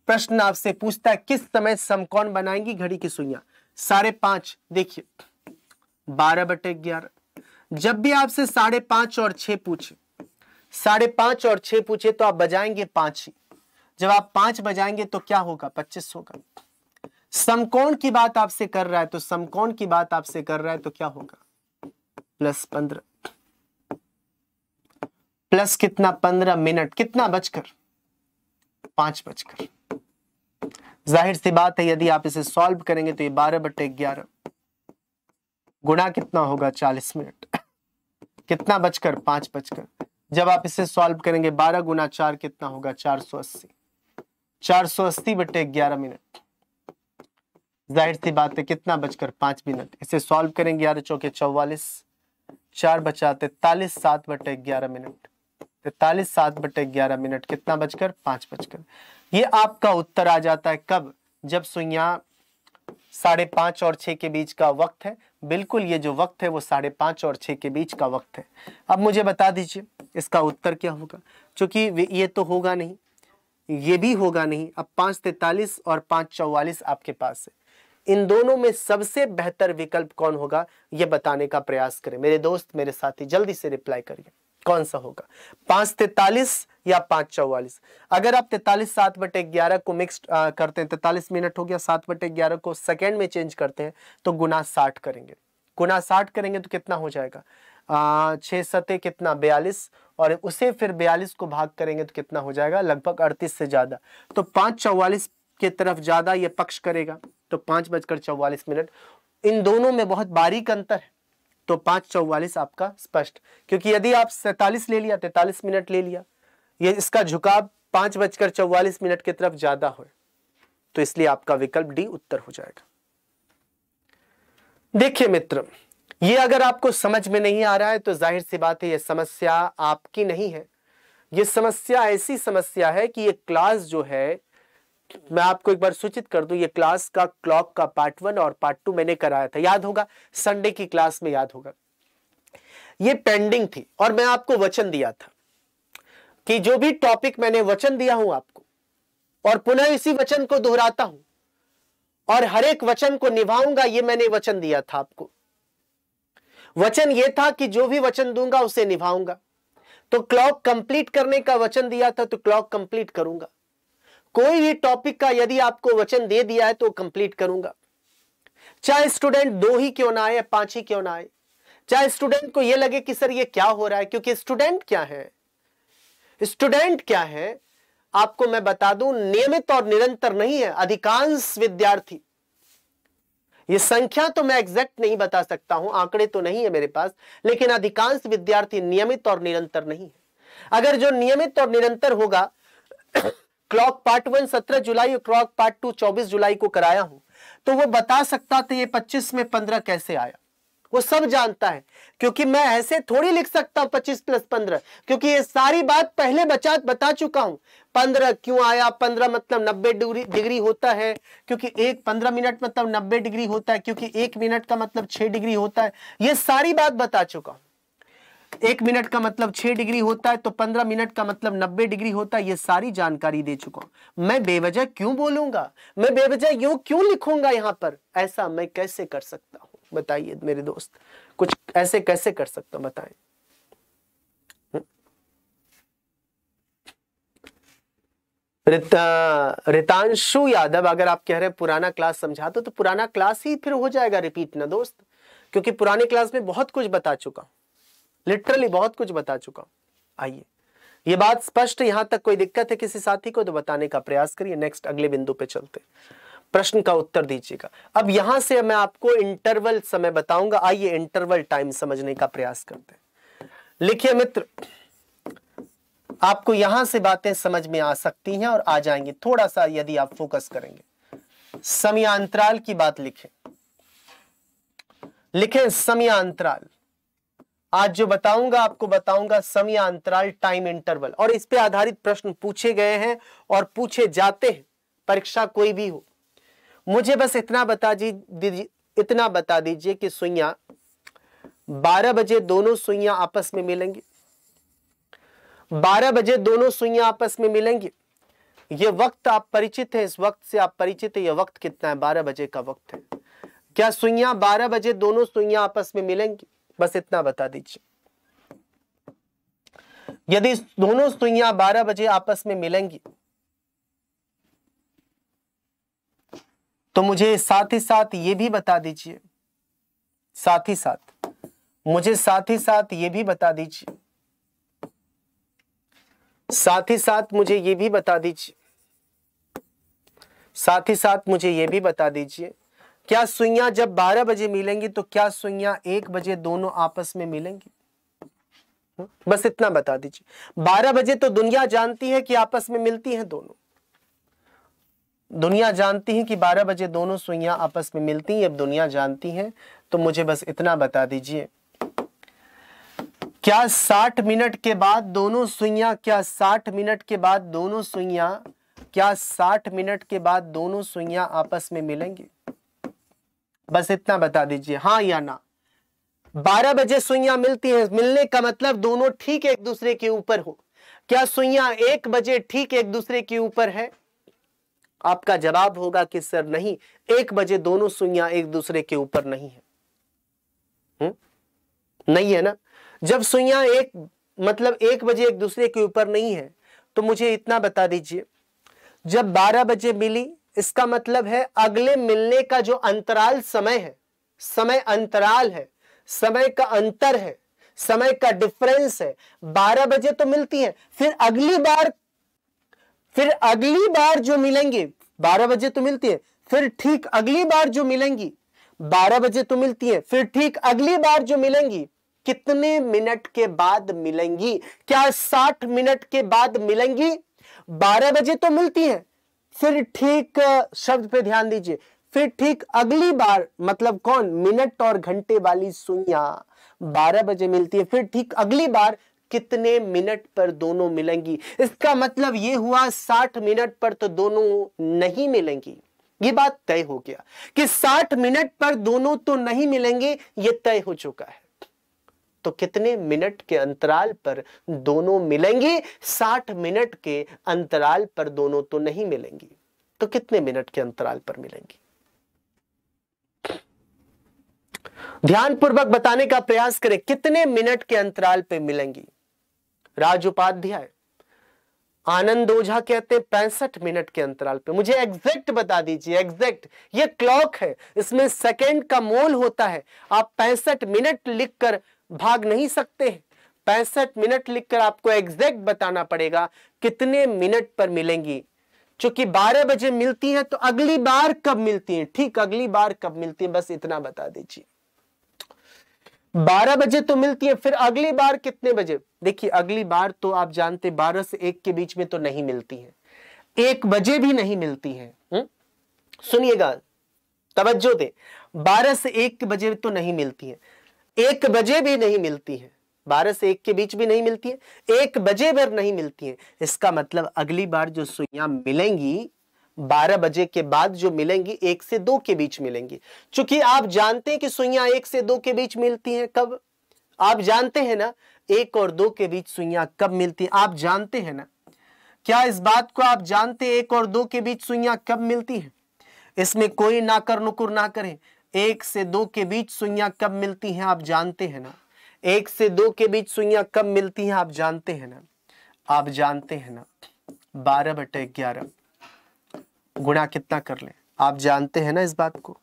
प्रश्न आपसे पूछता है किस समय समकोण बनाएंगी घड़ी की सुइया साढ़े पांच देखिए बारह बटे ग्यारह जब भी आपसे साढ़े पांच और छह पूछे साढ़े पांच और छह पूछे तो आप बजाएंगे पांच ही जब आप पांच बजाएंगे तो क्या होगा पच्चीस होगा समकोण की बात आपसे कर रहा है तो समकोण की बात आपसे कर रहा है तो क्या होगा प्लस पंद्रह प्लस कितना पंद्रह मिनट कितना बचकर पांच बजकर जाहिर सी बात है यदि आप इसे सॉल्व करेंगे तो ये बारह बटे ग्यारह गुणा कितना होगा चालीस मिनट कितना बचकर पांच बजकर जब आप इसे सॉल्व करेंगे बारह गुना चार कितना होगा चार सौ अस्सी चार सौ अस्सी बटे ग्यारह मिनट जाहिर सी बात है कितना बचकर पांच मिनट इसे सॉल्व करेंगे ग्यारह चौके चौवालीस चार बचा तैतालीस सात बटे ग्यारह मिनट तैतालीस सात बटे ग्यारह मिनट कितना बचकर पाँच बजकर ये आपका उत्तर आ जाता है कब जब सुइया साढ़े पाँच और छः के बीच का वक्त है बिल्कुल ये जो वक्त है वो साढ़े पाँच और छः के बीच का वक्त है अब मुझे बता दीजिए इसका उत्तर क्या होगा क्योंकि ये तो होगा नहीं ये भी होगा नहीं अब पाँच तैतालीस और पाँच चौवालीस आपके पास है इन दोनों में सबसे बेहतर विकल्प कौन होगा यह बताने का प्रयास करें मेरे दोस्त मेरे साथी जल्दी से रिप्लाई करिए कौन सा होगा पांच तैतालीस या पांच चौवालीस अगर आप तैतालीस सात बटे ग्यारह को मिक्स करते हैं तैतालीस मिनट हो गया सात बटे ग्यारह को सेकेंड में चेंज करते हैं तो गुना साठ करेंगे गुना साठ करेंगे तो कितना हो जाएगा छः सते कितना बयालीस और उसे फिर बयालीस को भाग करेंगे तो कितना हो जाएगा लगभग अड़तीस से ज़्यादा तो पांच चौवालीस की तरफ ज़्यादा ये पक्ष करेगा तो पांच बजकर चौवालीस मिनट इन दोनों में बहुत बारीक अंतर है तो पांच चौवालीस आपका स्पष्ट क्योंकि यदि आप सैतालीस ले लिया तैतालीस मिनट ले लिया ये इसका झुकाव पांच बजकर चौवालीस मिनट की तरफ ज़्यादा हो तो इसलिए आपका विकल्प डी उत्तर हो जाएगा देखिए मित्र ये अगर आपको समझ में नहीं आ रहा है तो जाहिर सी बात है यह समस्या आपकी नहीं है ये समस्या ऐसी समस्या है कि ये क्लास जो है मैं आपको एक बार सूचित कर दूं ये क्लास का क्लॉक का पार्ट वन और पार्ट टू मैंने कराया था याद होगा संडे की क्लास में याद होगा ये पेंडिंग थी और मैं आपको वचन दिया था कि जो भी टॉपिक मैंने वचन दिया हूं आपको और पुनः इसी वचन को दोहराता हूं और हर एक वचन को निभाऊंगा ये मैंने वचन दिया था आपको वचन ये था कि जो भी वचन दूंगा उसे निभाऊंगा तो क्लॉक कंप्लीट करने का वचन दिया था तो क्लॉक कंप्लीट करूंगा कोई भी टॉपिक का यदि आपको वचन दे दिया है तो कंप्लीट करूंगा चाहे स्टूडेंट दो ही क्यों ना आए या पांच ही क्यों ना आए चाहे स्टूडेंट को यह लगे कि सर यह क्या हो रहा है क्योंकि स्टूडेंट क्या है स्टूडेंट क्या है आपको मैं बता दूं नियमित और निरंतर नहीं है अधिकांश विद्यार्थी ये संख्या तो मैं एग्जैक्ट नहीं बता सकता हूं आंकड़े तो नहीं है मेरे पास लेकिन अधिकांश विद्यार्थी नियमित और निरंतर नहीं है अगर जो नियमित और निरंतर होगा क्लॉक पार्ट वन सत्रह जुलाई और क्लॉक पार्ट टू चौबीस जुलाई को कराया हूं तो वो बता सकता था ये पच्चीस में पंद्रह कैसे आया वो सब जानता है क्योंकि मैं ऐसे थोड़ी लिख सकता हूं पच्चीस प्लस पंद्रह क्योंकि ये सारी बात पहले बचा बता चुका हूं पंद्रह क्यों आया पंद्रह मतलब नब्बे डिग्री होता है क्योंकि एक पंद्रह मिनट मतलब नब्बे डिग्री होता है क्योंकि एक मिनट का मतलब छह डिग्री होता है ये सारी बात बता चुका हूं एक मिनट का मतलब छह डिग्री होता है तो पंद्रह मिनट का मतलब नब्बे डिग्री होता है ये सारी जानकारी दे चुका हूं मैं बेवजह क्यों बोलूंगा मैं बेवजह यू क्यों लिखूंगा यहां पर ऐसा मैं कैसे कर सकता हूं बताइए मेरे दोस्त कुछ ऐसे कैसे कर सकता हूं बताए हम्म। रितांशु यादव अगर आप कह रहे हैं पुराना क्लास समझा दो तो पुराना क्लास ही फिर हो जाएगा रिपीट ना दोस्त क्योंकि पुराने क्लास में बहुत कुछ बता चुका हूं लिटरली बहुत कुछ बता चुका हूं आइए ये बात स्पष्ट यहां तक कोई दिक्कत है किसी साथी को तो बताने का प्रयास करिए नेक्स्ट अगले बिंदु पे चलते प्रश्न का उत्तर दीजिएगा अब यहां से मैं आपको इंटरवल समय बताऊंगा आइए इंटरवल टाइम समझने का प्रयास करते हैं लिखिए मित्र आपको यहां से बातें समझ में आ सकती हैं और आ जाएंगी थोड़ा सा यदि आप फोकस करेंगे समयांतराल की बात लिखें लिखें समयांतराल आज जो बताऊंगा आपको बताऊंगा समय अंतराल टाइम इंटरवल और इस पे आधारित प्रश्न पूछे गए हैं और पूछे जाते हैं परीक्षा कोई भी हो मुझे बस इतना बता दीजिए इतना बता दीजिए कि सुइया 12 बजे दोनों सुइया आपस में मिलेंगी 12 बजे दोनों सुइया आपस में मिलेंगी ये वक्त आप परिचित हैं इस वक्त से आप परिचित है यह वक्त कितना है बारह बजे का वक्त है क्या सुइया बारह बजे दोनों सुइया आपस में मिलेंगी बस इतना बता दीजिए यदि दोनों सुइया 12 बजे आपस में मिलेंगी तो मुझे साथ ही साथ ये भी बता दीजिए साथ ही साथ मुझे साथ ही साथ ये भी बता दीजिए साथ ही साथ मुझे ये भी बता दीजिए साथ ही साथ मुझे ये भी बता दीजिए क्या सुइया जब 12 बजे मिलेंगी तो क्या सुइया एक बजे दोनों आपस में मिलेंगी हम्म, बस इतना बता दीजिए 12 बजे तो दुनिया जानती है कि आपस में मिलती हैं दोनों दुनिया जानती है कि 12 बजे दोनों सुइया आपस में मिलती हैं अब दुनिया जानती है तो मुझे बस इतना बता दीजिए क्या 60 मिनट के बाद दोनों सुइया क्या 60 मिनट के बाद दोनों सुइया क्या 60 मिनट के बाद दोनों सुइया आपस में मिलेंगी बस इतना बता दीजिए हाँ या ना बारह बजे सुइया मिलती हैं मिलने का मतलब दोनों ठीक एक दूसरे के ऊपर हो क्या सुइया एक बजे ठीक एक दूसरे के ऊपर है आपका जवाब होगा कि सर नहीं एक बजे दोनों सुइया एक दूसरे के ऊपर नहीं है हुँ? नहीं है ना जब सुइया एक मतलब एक बजे एक दूसरे के ऊपर नहीं है तो मुझे इतना बता दीजिए जब 12 बजे मिली इसका मतलब है अगले मिलने का जो अंतराल समय है समय अंतराल है समय का अंतर है समय का डिफरेंस है बारह बजे तो मिलती है फिर अगली बार फिर अगली बार जो मिलेंगे बारह बजे तो मिलती है फिर ठीक अगली बार जो मिलेंगी बारह बजे तो मिलती है फिर ठीक अगली बार जो मिलेंगी कितने मिनट के बाद मिलेंगी क्या साठ मिनट के बाद मिलेंगी बारह बजे तो मिलती है फिर ठीक शब्द पे ध्यान दीजिए फिर ठीक अगली बार मतलब कौन मिनट और घंटे वाली सुइया बारह बजे मिलती है फिर ठीक अगली बार कितने मिनट पर दोनों मिलेंगी इसका मतलब ये हुआ साठ मिनट पर तो दोनों नहीं मिलेंगी ये बात तय हो गया कि साठ मिनट पर दोनों तो नहीं मिलेंगे ये तय हो चुका है तो कितने मिनट के अंतराल पर दोनों मिलेंगी साठ मिनट के अंतराल पर दोनों तो नहीं मिलेंगी तो कितने मिनट के अंतराल पर मिलेंगी ध्यानपूर्वक बताने का प्रयास करें कितने मिनट के अंतराल पर मिलेंगी राज उपाध्याय आनंद ओझा कहते हैं पैंसठ मिनट के अंतराल पे मुझे एग्जैक्ट बता दीजिए एग्जैक्ट ये क्लॉक है इसमें सेकंड का मोल होता है आप पैंसठ मिनट लिखकर भाग नहीं सकते हैं पैंसठ मिनट लिखकर आपको एग्जैक्ट बताना पड़ेगा कितने मिनट पर मिलेंगी चूंकि 12 बजे मिलती हैं तो अगली बार कब मिलती हैं ठीक अगली बार कब मिलती है बस इतना बता दीजिए 12 बजे तो मिलती है फिर अगली बार कितने बजे देखिए अगली बार तो आप जानते 12 से एक के बीच में तो नहीं मिलती है एक बजे भी नहीं मिलती है हम्म? सुनिएगा तवज्जो दे बारह से एक बजे तो नहीं मिलती है एक बजे भी नहीं मिलती है बारह से एक के बीच भी नहीं मिलती है एक बजे पर नहीं मिलती है इसका मतलब अगली बार जो सुइयां मिलेंगी बारह बजे के बाद जो मिलेंगी एक से दो के बीच मिलेंगी क्योंकि आप जानते हैं कि सुइयां एक से दो के बीच मिलती हैं कब आप जानते हैं ना एक और दो के बीच सुइयां कब मिलती हैं आप जानते हैं ना क्या इस बात को आप जानते हैं एक और दो के बीच सुइयां कब मिलती हैं इसमें कोई नाकर नुकुर ना करें एक से दो के बीच सुइयां कब मिलती हैं आप जानते हैं ना एक से दो के बीच सुइयां कब मिलती हैं आप जानते हैं ना आप जानते हैं ना बारह बटे ग्यारह गुणा कितना कर लें आप जानते हैं ना इस बात को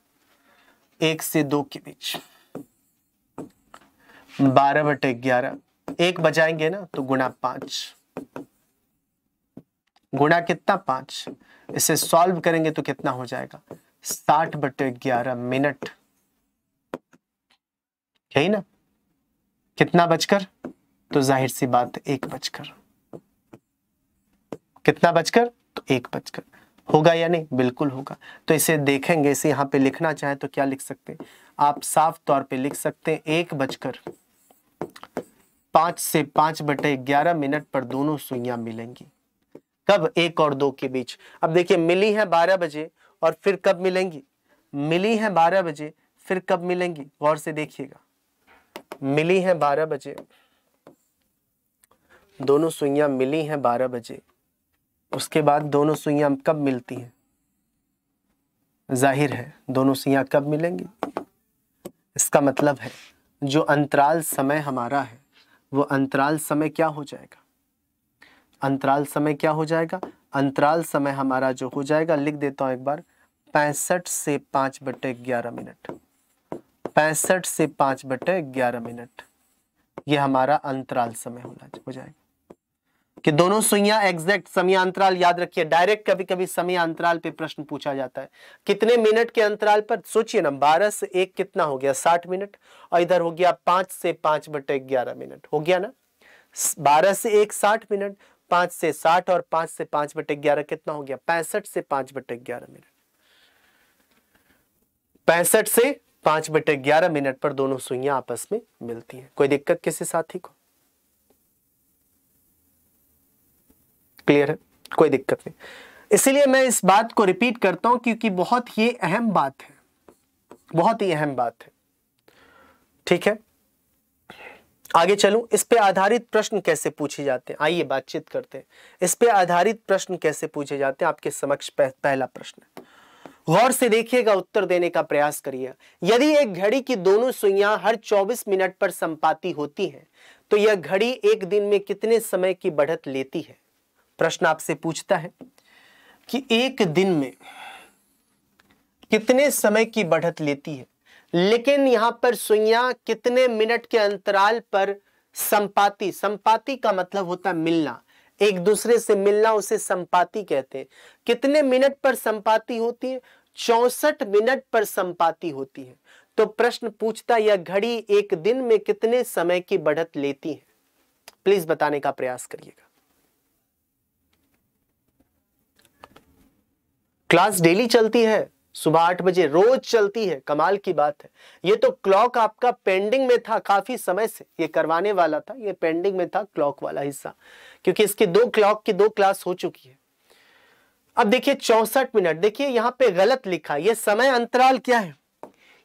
एक से दो के बीच बारह बटे ग्यारह एक बजाएंगे ना तो गुणा पांच गुणा कितना पांच इसे सॉल्व करेंगे तो कितना हो जाएगा साठ बटे ग्यारह मिनट यही ना कितना बजकर तो जाहिर सी बात एक बजकर कितना बजकर तो एक बजकर होगा या नहीं बिल्कुल होगा तो इसे देखेंगे इसे यहां पे लिखना चाहे तो क्या लिख सकते हैं आप साफ तौर पे लिख सकते हैं एक बजकर पांच से पांच बटे ग्यारह मिनट पर दोनों सुइया मिलेंगी कब एक और दो के बीच अब देखिए मिली है बारह बजे और फिर कब मिलेंगी मिली है बारह बजे फिर कब मिलेंगी गौर से देखिएगा मिली है बारह बजे दोनों सुइयां मिली हैं बारह बजे उसके बाद दोनों सुइयां कब मिलती हैं जाहिर है दोनों सुइयां कब मिलेंगी इसका मतलब है जो अंतराल समय हमारा है वो अंतराल समय क्या हो जाएगा अंतराल समय क्या हो जाएगा अंतराल समय हमारा जो हो जाएगा लिख देता हूं एक बार पैंसठ से पांच बटे ग्यारह मिनट पैंसठ से पांच बटे ग्यारह मिनट ये हमारा अंतराल समय होना हो जाएगा कि दोनों सुइया एग्जैक्ट समय अंतराल याद रखिए डायरेक्ट कभी कभी समय अंतराल पे प्रश्न पूछा जाता है कितने मिनट के अंतराल पर सोचिए ना बारह से एक कितना हो गया साठ मिनट और इधर हो गया पांच से पांच बटे ग्यारह मिनट हो गया ना बारह से एक साठ मिनट पांच से साठ और पांच से पांच बटे ग्यारह कितना हो गया पैंसठ से पांच बटे ग्यारह मिनट पैंसठ से पांच बटे ग्यारह मिनट पर दोनों सुइयां आपस में मिलती हैं कोई दिक्कत किसी साथी को क्लियर है कोई दिक्कत नहीं इसीलिए मैं इस बात को रिपीट करता हूं क्योंकि बहुत ही अहम बात है बहुत ही अहम बात है ठीक है आगे चलूं इस पे आधारित प्रश्न कैसे पूछे जाते हैं आइए बातचीत करते हैं इस पे आधारित प्रश्न कैसे पूछे जाते हैं आपके समक्ष पह, पहला प्रश्न गौर से देखिएगा उत्तर देने का प्रयास करिए यदि एक घड़ी की दोनों सुइयां हर 24 मिनट पर संपाती होती हैं तो यह घड़ी एक दिन में कितने समय की बढ़त लेती है प्रश्न आपसे पूछता है कि एक दिन में कितने समय की बढ़त लेती है लेकिन यहां पर सुइया कितने मिनट के अंतराल पर संपाति संपाति का मतलब होता है मिलना एक दूसरे से मिलना उसे संपाति कहते हैं कितने मिनट पर संपाति होती है चौसठ मिनट पर संपाति होती है तो प्रश्न पूछता यह घड़ी एक दिन में कितने समय की बढ़त लेती है प्लीज बताने का प्रयास करिएगा क्लास डेली चलती है सुबह आठ बजे रोज चलती है कमाल की बात है ये तो क्लॉक आपका पेंडिंग में था काफी समय से ये करवाने वाला था ये पेंडिंग में था क्लॉक वाला हिस्सा क्योंकि इसकी दो क्लॉक की दो क्लास हो चुकी है अब देखिए चौसठ मिनट देखिए यहाँ पे गलत लिखा ये समय अंतराल क्या है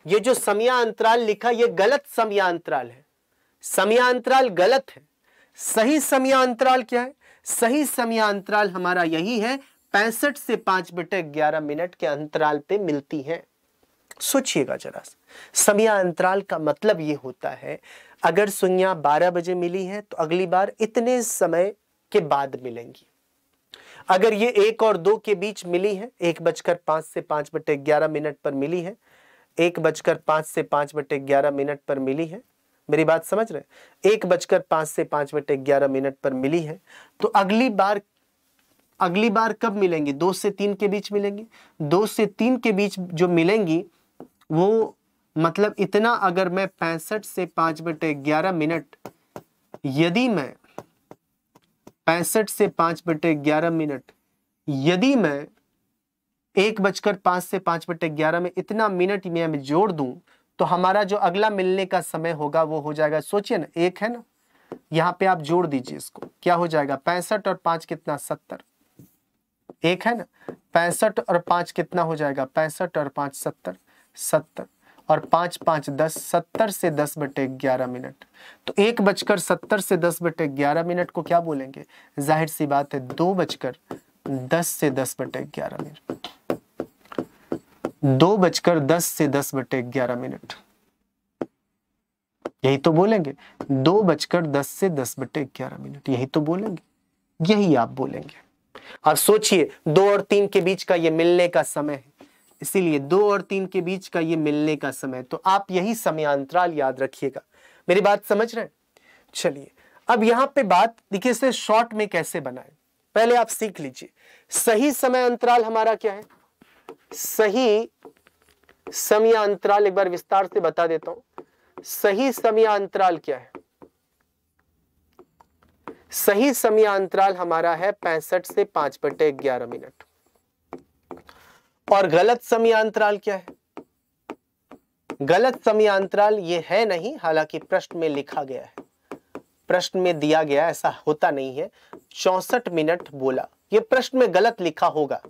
ये जो समया अंतराल लिखा ये गलत समयांतराल अंतराल है समयांतराल अंतराल गलत है सही समयांतराल अंतराल क्या है सही समया अंतराल हमारा यही है पैंसठ से पांच बटे ग्यारह मिनट के अंतराल पे मिलती हैं सोचिएगा जरा समय अंतराल का मतलब ये होता है अगर सुइया बारह बजे मिली है तो अगली बार इतने समय के बाद मिलेंगी अगर ये एक और दो के बीच मिली है एक बजकर पांच से पांच बटे ग्यारह मिनट पर मिली है एक बजकर पांच से पांच बटे ग्यारह मिनट पर मिली है मेरी बात समझ रहे एक बजकर पांच से पांच बटे ग्यारह मिनट पर मिली है तो अगली बार अगली बार कब मिलेंगी दो से तीन के बीच मिलेंगी दो से तीन के बीच जो मिलेंगी वो मतलब इतना अगर मैं पैंसठ से पांच बटे ग्यारह मिनट यदि मैं पैंसठ से पांच बटे ग्यारह मिनट यदि मैं एक बजकर पांच से पांच बटे ग्यारह में इतना मिनट में मैं जोड़ दूं तो हमारा जो अगला मिलने का समय होगा वो हो जाएगा सोचिए ना एक है ना यहाँ पे आप जोड़ दीजिए इसको क्या हो जाएगा पैंसठ और पांच कितना सत्तर एक है ना पैंसठ और पांच कितना हो जाएगा पैंसठ और पांच सत्तर सत्तर और पांच पांच दस सत्तर से दस बटे ग्यारह मिनट तो एक बजकर सत्तर से दस बटे ग्यारह मिनट को क्या बोलेंगे जाहिर सी बात है दो बजकर दस से दस बटे ग्यारह मिनट दो बजकर दस से दस बटे ग्यारह मिनट यही तो बोलेंगे दो बजकर दस से दस बटे ग्यारह मिनट यही तो बोलेंगे यही आप बोलेंगे अब सोचिए दो और तीन के बीच का ये मिलने का समय है इसीलिए दो और तीन के बीच का ये मिलने का समय तो आप यही समयांतराल याद रखिएगा मेरी बात समझ रहे हैं चलिए अब यहां पे बात देखिए इसे शॉर्ट में कैसे बनाए पहले आप सीख लीजिए सही समय अंतराल हमारा क्या है सही समय अंतराल एक बार विस्तार से बता देता हूं सही समय अंतराल क्या है सही समय अंतराल हमारा है पैंसठ से पांच बटे ग्यारह मिनट और गलत समय अंतराल क्या है गलत समय अंतराल ये है नहीं हालांकि प्रश्न में लिखा गया है प्रश्न में दिया गया ऐसा होता नहीं है चौसठ मिनट बोला ये प्रश्न में गलत लिखा होगा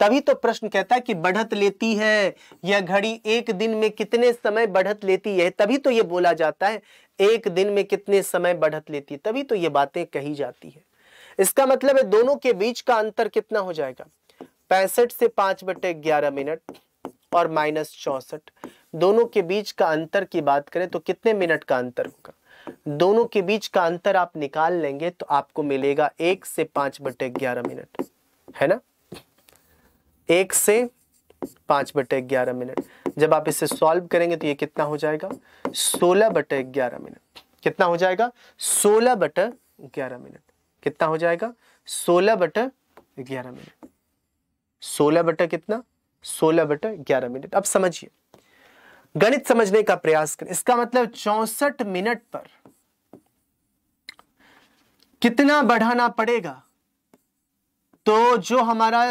तभी तो प्रश्न कहता है कि बढ़त लेती है यह घड़ी एक दिन में कितने समय बढ़त लेती है तभी तो यह बोला जाता है एक दिन में कितने समय बढ़त लेती है तभी तो ये बातें कही जाती है इसका मतलब है दोनों के बीच का अंतर कितना हो जाएगा पैंसठ से पांच बटे ग्यारह मिनट और माइनस चौसठ दोनों के बीच का अंतर की बात करें तो कितने मिनट का अंतर होगा दोनों के बीच का अंतर आप निकाल लेंगे तो आपको मिलेगा एक से पांच बटे ग्यारह मिनट है ना एक से पांच बटे ग्यारह मिनट जब आप इसे सॉल्व करेंगे तो ये कितना हो जाएगा सोलह बटे ग्यारह मिनट कितना हो जाएगा सोलह बटे ग्यारह मिनट कितना हो जाएगा सोलह बटे ग्यारह मिनट सोलह बटे कितना सोलह बटे ग्यारह मिनट अब समझिए गणित समझने का प्रयास करें इसका मतलब चौसठ मिनट पर कितना बढ़ाना पड़ेगा तो जो हमारा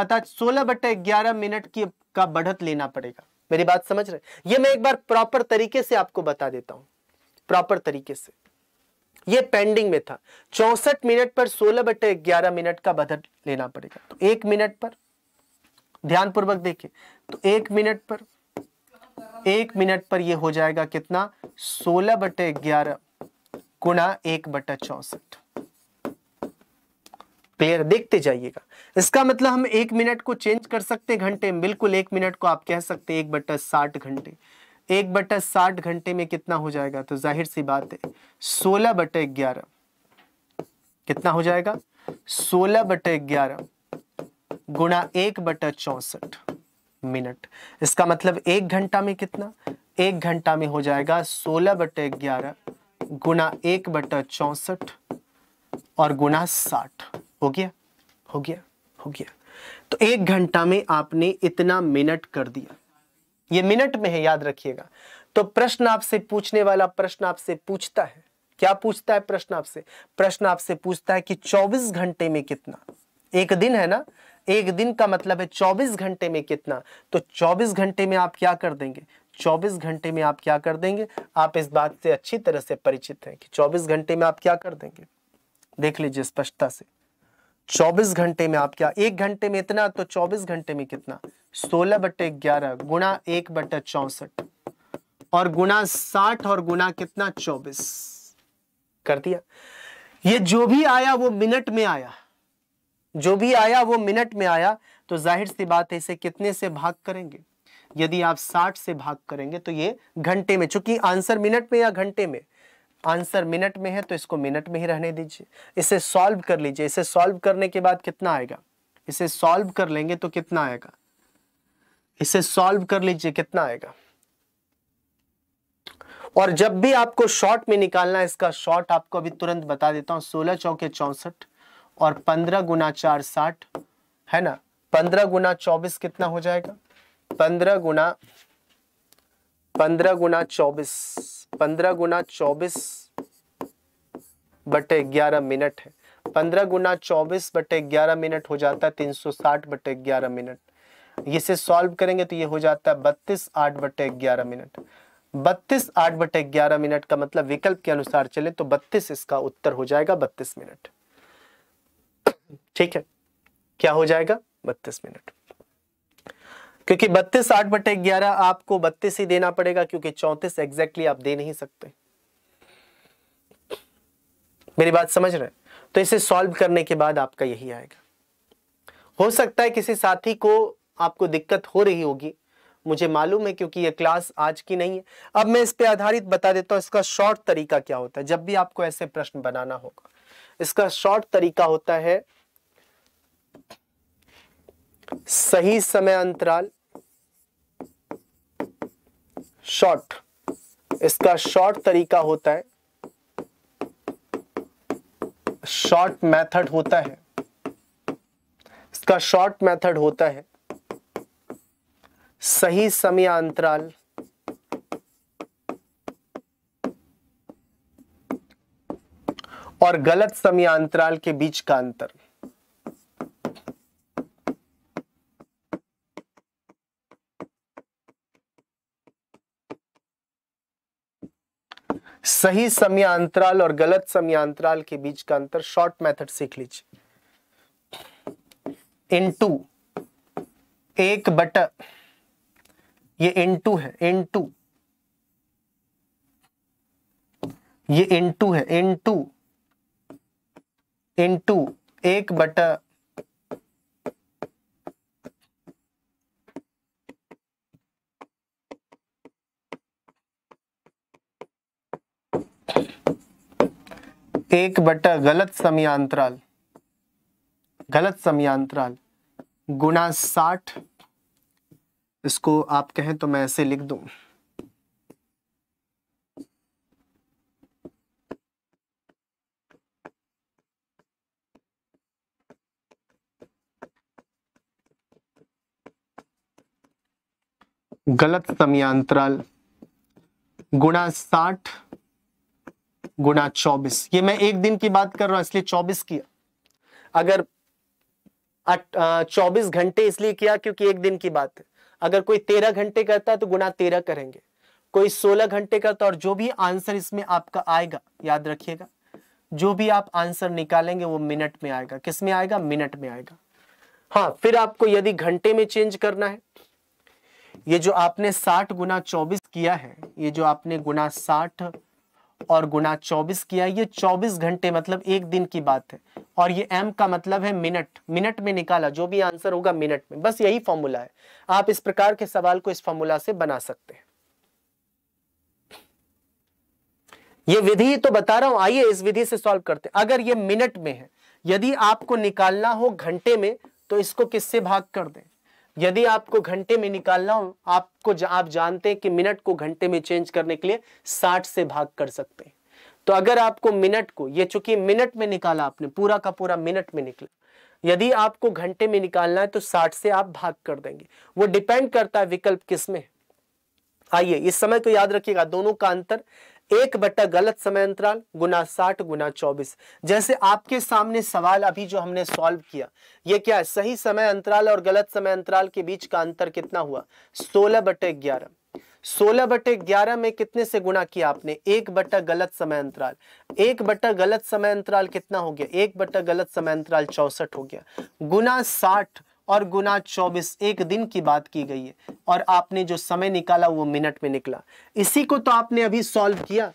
पता सोलह बट्टे ग्यारह मिनट की का बढ़त लेना पड़ेगा मेरी बात समझ रहे ये मैं एक बार प्रॉपर तरीके से आपको बता देता हूं प्रॉपर तरीके से ये पेंडिंग में था चौसठ मिनट पर सोलह बट्टे ग्यारह मिनट का बदल लेना पड़ेगा तो एक मिनट पर ध्यानपूर्वक देखिए तो एक मिनट पर एक मिनट पर यह हो जाएगा कितना सोलह बटे ग्यारह गुणा एक बटा चौसठ प्लेयर देखते जाइएगा इसका मतलब हम एक मिनट को चेंज कर सकते हैं घंटे में बिल्कुल एक मिनट को आप कह सकते हैं एक बटा साठ घंटे एक बटा साठ घंटे में कितना हो जाएगा तो जाहिर सी बात है सोलह बटे ग्यारह कितना हो जाएगा सोलह बटे ग्यारह गुणा एक बटा चौसठ मिनट इसका मतलब एक घंटा में कितना एक घंटा में हो जाएगा सोलह बटे ग्यारह गुणा एक बटा चौसठ और गुना साठ हो गया हो गया हो गया तो एक घंटा में आपने इतना मिनट कर दिया ये मिनट में है याद रखिएगा तो प्रश्न आपसे पूछने वाला प्रश्न आपसे पूछता है क्या पूछता है प्रश्न आपसे प्रश्न आपसे पूछता है कि 24 घंटे में कितना एक दिन है ना एक दिन का मतलब है 24 घंटे में कितना तो 24 घंटे में आप क्या कर देंगे 24 घंटे में आप क्या कर देंगे आप इस बात से अच्छी तरह से परिचित हैं कि 24 घंटे में आप क्या कर देंगे देख लीजिए स्पष्टता से 24 घंटे में आप क्या एक घंटे में इतना तो 24 घंटे में कितना 16 बटे ग्यारह गुणा एक बटे चौसठ और गुणा साठ और गुणा कितना 24 कर दिया ये जो भी आया वो मिनट में आया जो भी आया वो मिनट में आया तो जाहिर सी बात है इसे कितने से भाग करेंगे यदि आप 60 से भाग करेंगे तो ये घंटे में चूंकि आंसर मिनट में या घंटे में आंसर मिनट में है तो इसको मिनट में ही रहने दीजिए इसे सॉल्व कर लीजिए इसे सॉल्व करने के बाद कितना आएगा इसे सॉल्व कर लेंगे तो कितना आएगा इसे सॉल्व कर लीजिए कितना आएगा और जब भी आपको शॉर्ट में निकालना है इसका शॉर्ट आपको अभी तुरंत बता देता हूं सोलह चौके चौसठ और पंद्रह गुना चार साठ है ना पंद्रह गुना चौबीस कितना हो जाएगा पंद्रह गुना पंद्रह गुना चौबीस पंद्रह गुना चौबीस बटे ग्यारह मिनट है पंद्रह गुना चौबीस बटे ग्यारह मिनट हो जाता है तीन सौ साठ बटे ग्यारह मिनट इसे सॉल्व करेंगे तो ये हो जाता है बत्तीस आठ बटे ग्यारह मिनट बत्तीस आठ बटे ग्यारह मिनट का मतलब विकल्प के अनुसार चले तो बत्तीस इसका उत्तर हो जाएगा बत्तीस मिनट ठीक है क्या हो जाएगा बत्तीस मिनट क्योंकि बत्तीस आठ बटे ग्यारह आपको बत्तीस ही देना पड़ेगा क्योंकि चौंतीस एग्जैक्टली आप दे नहीं सकते मेरी बात समझ रहे तो इसे सॉल्व करने के बाद आपका यही आएगा हो सकता है किसी साथी को आपको दिक्कत हो रही होगी मुझे मालूम है क्योंकि ये क्लास आज की नहीं है अब मैं इस पे आधारित बता देता हूं इसका शॉर्ट तरीका क्या होता है जब भी आपको ऐसे प्रश्न बनाना होगा इसका शॉर्ट तरीका होता है सही समय अंतराल शॉर्ट इसका शॉर्ट तरीका होता है शॉर्ट मेथड होता है इसका शॉर्ट मेथड होता है सही समय अंतराल और गलत समय अंतराल के बीच का अंतर सही समय अंतराल और गलत समय अंतराल के बीच का अंतर शॉर्ट मेथड सीख लीजिए इनटू एक बट ये इनटू है इनटू ये इनटू है इनटू इनटू एक बटा एक बटा गलत समयांतराल गलत समयांतराल गुना साठ इसको आप कहें तो मैं ऐसे लिख दूं गलत समयांतराल गुणा साठ गुणा चौबीस ये मैं एक दिन की बात कर रहा हूं इसलिए चौबीस किया अगर चौबीस घंटे इसलिए किया क्योंकि एक दिन की बात है अगर कोई तेरह घंटे करता है तो गुणा तेरह करेंगे कोई सोलह घंटे करता और जो भी आंसर इसमें आपका आएगा याद रखिएगा जो भी आप आंसर निकालेंगे वो मिनट में आएगा किस में आएगा मिनट में आएगा हाँ फिर आपको यदि घंटे में चेंज करना है ये जो आपने साठ गुना चौबीस किया है ये जो आपने गुना साठ और गुना चौबीस किया ये चौबीस घंटे मतलब एक दिन की बात है और ये एम का मतलब है मिनट मिनट में निकाला जो भी आंसर होगा मिनट में बस यही फॉर्मूला है आप इस प्रकार के सवाल को इस फॉर्मूला से बना सकते हैं ये विधि तो बता रहा हूं आइए इस विधि से सॉल्व करते हैं अगर ये मिनट में है यदि आपको निकालना हो घंटे में तो इसको किससे भाग कर दें यदि आपको घंटे में निकालना हो आपको जा, आप जानते हैं कि मिनट को घंटे में चेंज करने के लिए साठ से भाग कर सकते हैं तो अगर आपको मिनट को ये चूंकि मिनट में निकाला आपने पूरा का पूरा मिनट में निकला यदि आपको घंटे में निकालना है तो साठ से आप भाग कर देंगे वो डिपेंड करता है विकल्प किसमें आइए इस समय को तो याद रखिएगा दोनों का अंतर एक बट्टा गलत समय अंतराल गुना साठ गुना चौबीस जैसे आपके सामने सवाल अभी जो हमने सॉल्व किया ये क्या है सही समय अंतराल और गलत समय अंतराल के बीच का अंतर कितना हुआ सोलह बटे ग्यारह सोलह बटे ग्यारह में कितने से गुना किया आपने एक बट्टा गलत समय अंतराल एक बट्टा गलत समय अंतराल कितना हो गया एक बट्टा गलत समय अंतराल चौसठ हो गया गुना साठ और गुना चौबीस एक दिन की बात की गई है और आपने जो समय निकाला वो मिनट में निकला इसी को तो आपने अभी सॉल्व किया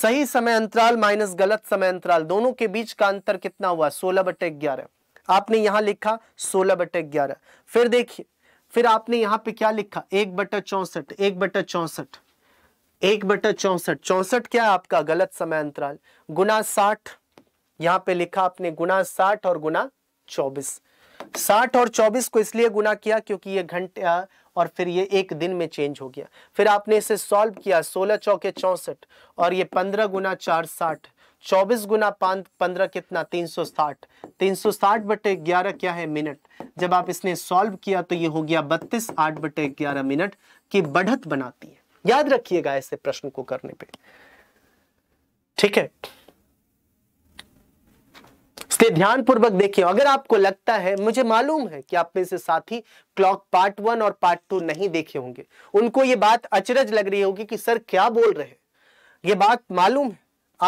सही समय अंतराल माइनस गलत समय अंतराल दोनों के बीच का अंतर कितना हुआ सोलह बटे ग्यारह आपने यहां लिखा सोलह बटे ग्यारह फिर देखिए फिर आपने यहां पे क्या लिखा एक बटा चौसठ एक बटा चौसठ एक बटे चौसठ चौसठ क्या है आपका गलत समय अंतराल गुना साठ यहां पे लिखा आपने गुना साठ और गुना चौबीस साठ और चौबीस को इसलिए गुना किया क्योंकि ये घंटे और फिर ये एक दिन में चेंज हो गया फिर आपने इसे सॉल्व किया सोलह चौके चौसठ और ये पंद्रह गुना चार साठ चौबीस गुना पांच पंद्रह कितना तीन सौ साठ तीन सौ साठ बटे ग्यारह क्या है मिनट जब आप इसने सॉल्व किया तो ये हो गया बत्तीस आठ बटे ग्यारह मिनट की बढ़त बनाती है याद रखिएगा ऐसे प्रश्न को करने पे ठीक है इसलिए ध्यानपूर्वक देखिए अगर आपको लगता है मुझे मालूम है कि आप में से साथी क्लॉक पार्ट वन और पार्ट टू नहीं देखे होंगे उनको ये बात अचरज लग रही होगी कि सर क्या बोल रहे हैं ये बात मालूम है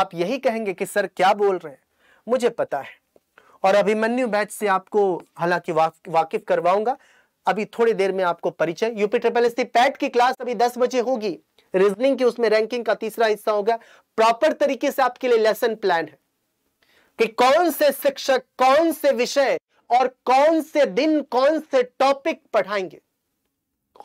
आप यही कहेंगे कि सर क्या बोल रहे हैं मुझे पता है और अभिमन्यु बैच से आपको हालांकि वाकिफ करवाऊंगा अभी थोड़ी देर में आपको परिचय यूपी ट्रिपल एस पैट की क्लास अभी दस बजे होगी रीजनिंग की उसमें रैंकिंग का तीसरा हिस्सा होगा प्रॉपर तरीके से आपके लिए लेसन प्लान है कि कौन से शिक्षक कौन से विषय और कौन से दिन कौन से टॉपिक पढ़ाएंगे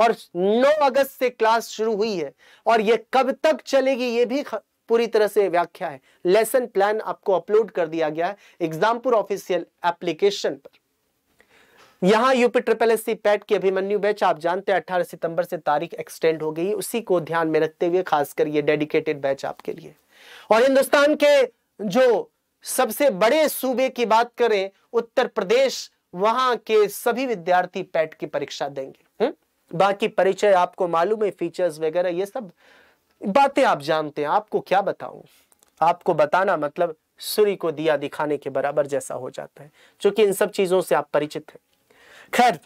और 9 अगस्त से क्लास शुरू हुई है और यह कब तक चलेगी ये भी पूरी तरह से व्याख्या है लेसन प्लान आपको अपलोड कर दिया गया है एग्जामपुर ऑफिशियल एप्लीकेशन पर यहां UP triple S C PET की अभिमन्यु बैच आप जानते हैं 18 सितंबर से तारीख एक्सटेंड हो गई उसी को ध्यान में रखते हुए खासकर ये डेडिकेटेड बैच आपके लिए और हिंदुस्तान के जो सबसे बड़े सूबे की बात करें उत्तर प्रदेश वहां के सभी विद्यार्थी पैट e की परीक्षा देंगे हुँ? बाकी परिचय आपको मालूम है फीचर्स वगैरह ये सब बातें आप जानते हैं आपको क्या बताऊं आपको बताना मतलब सूर्य को दिया दिखाने के बराबर जैसा हो जाता है क्योंकि इन सब चीजों से आप परिचित हैं खैर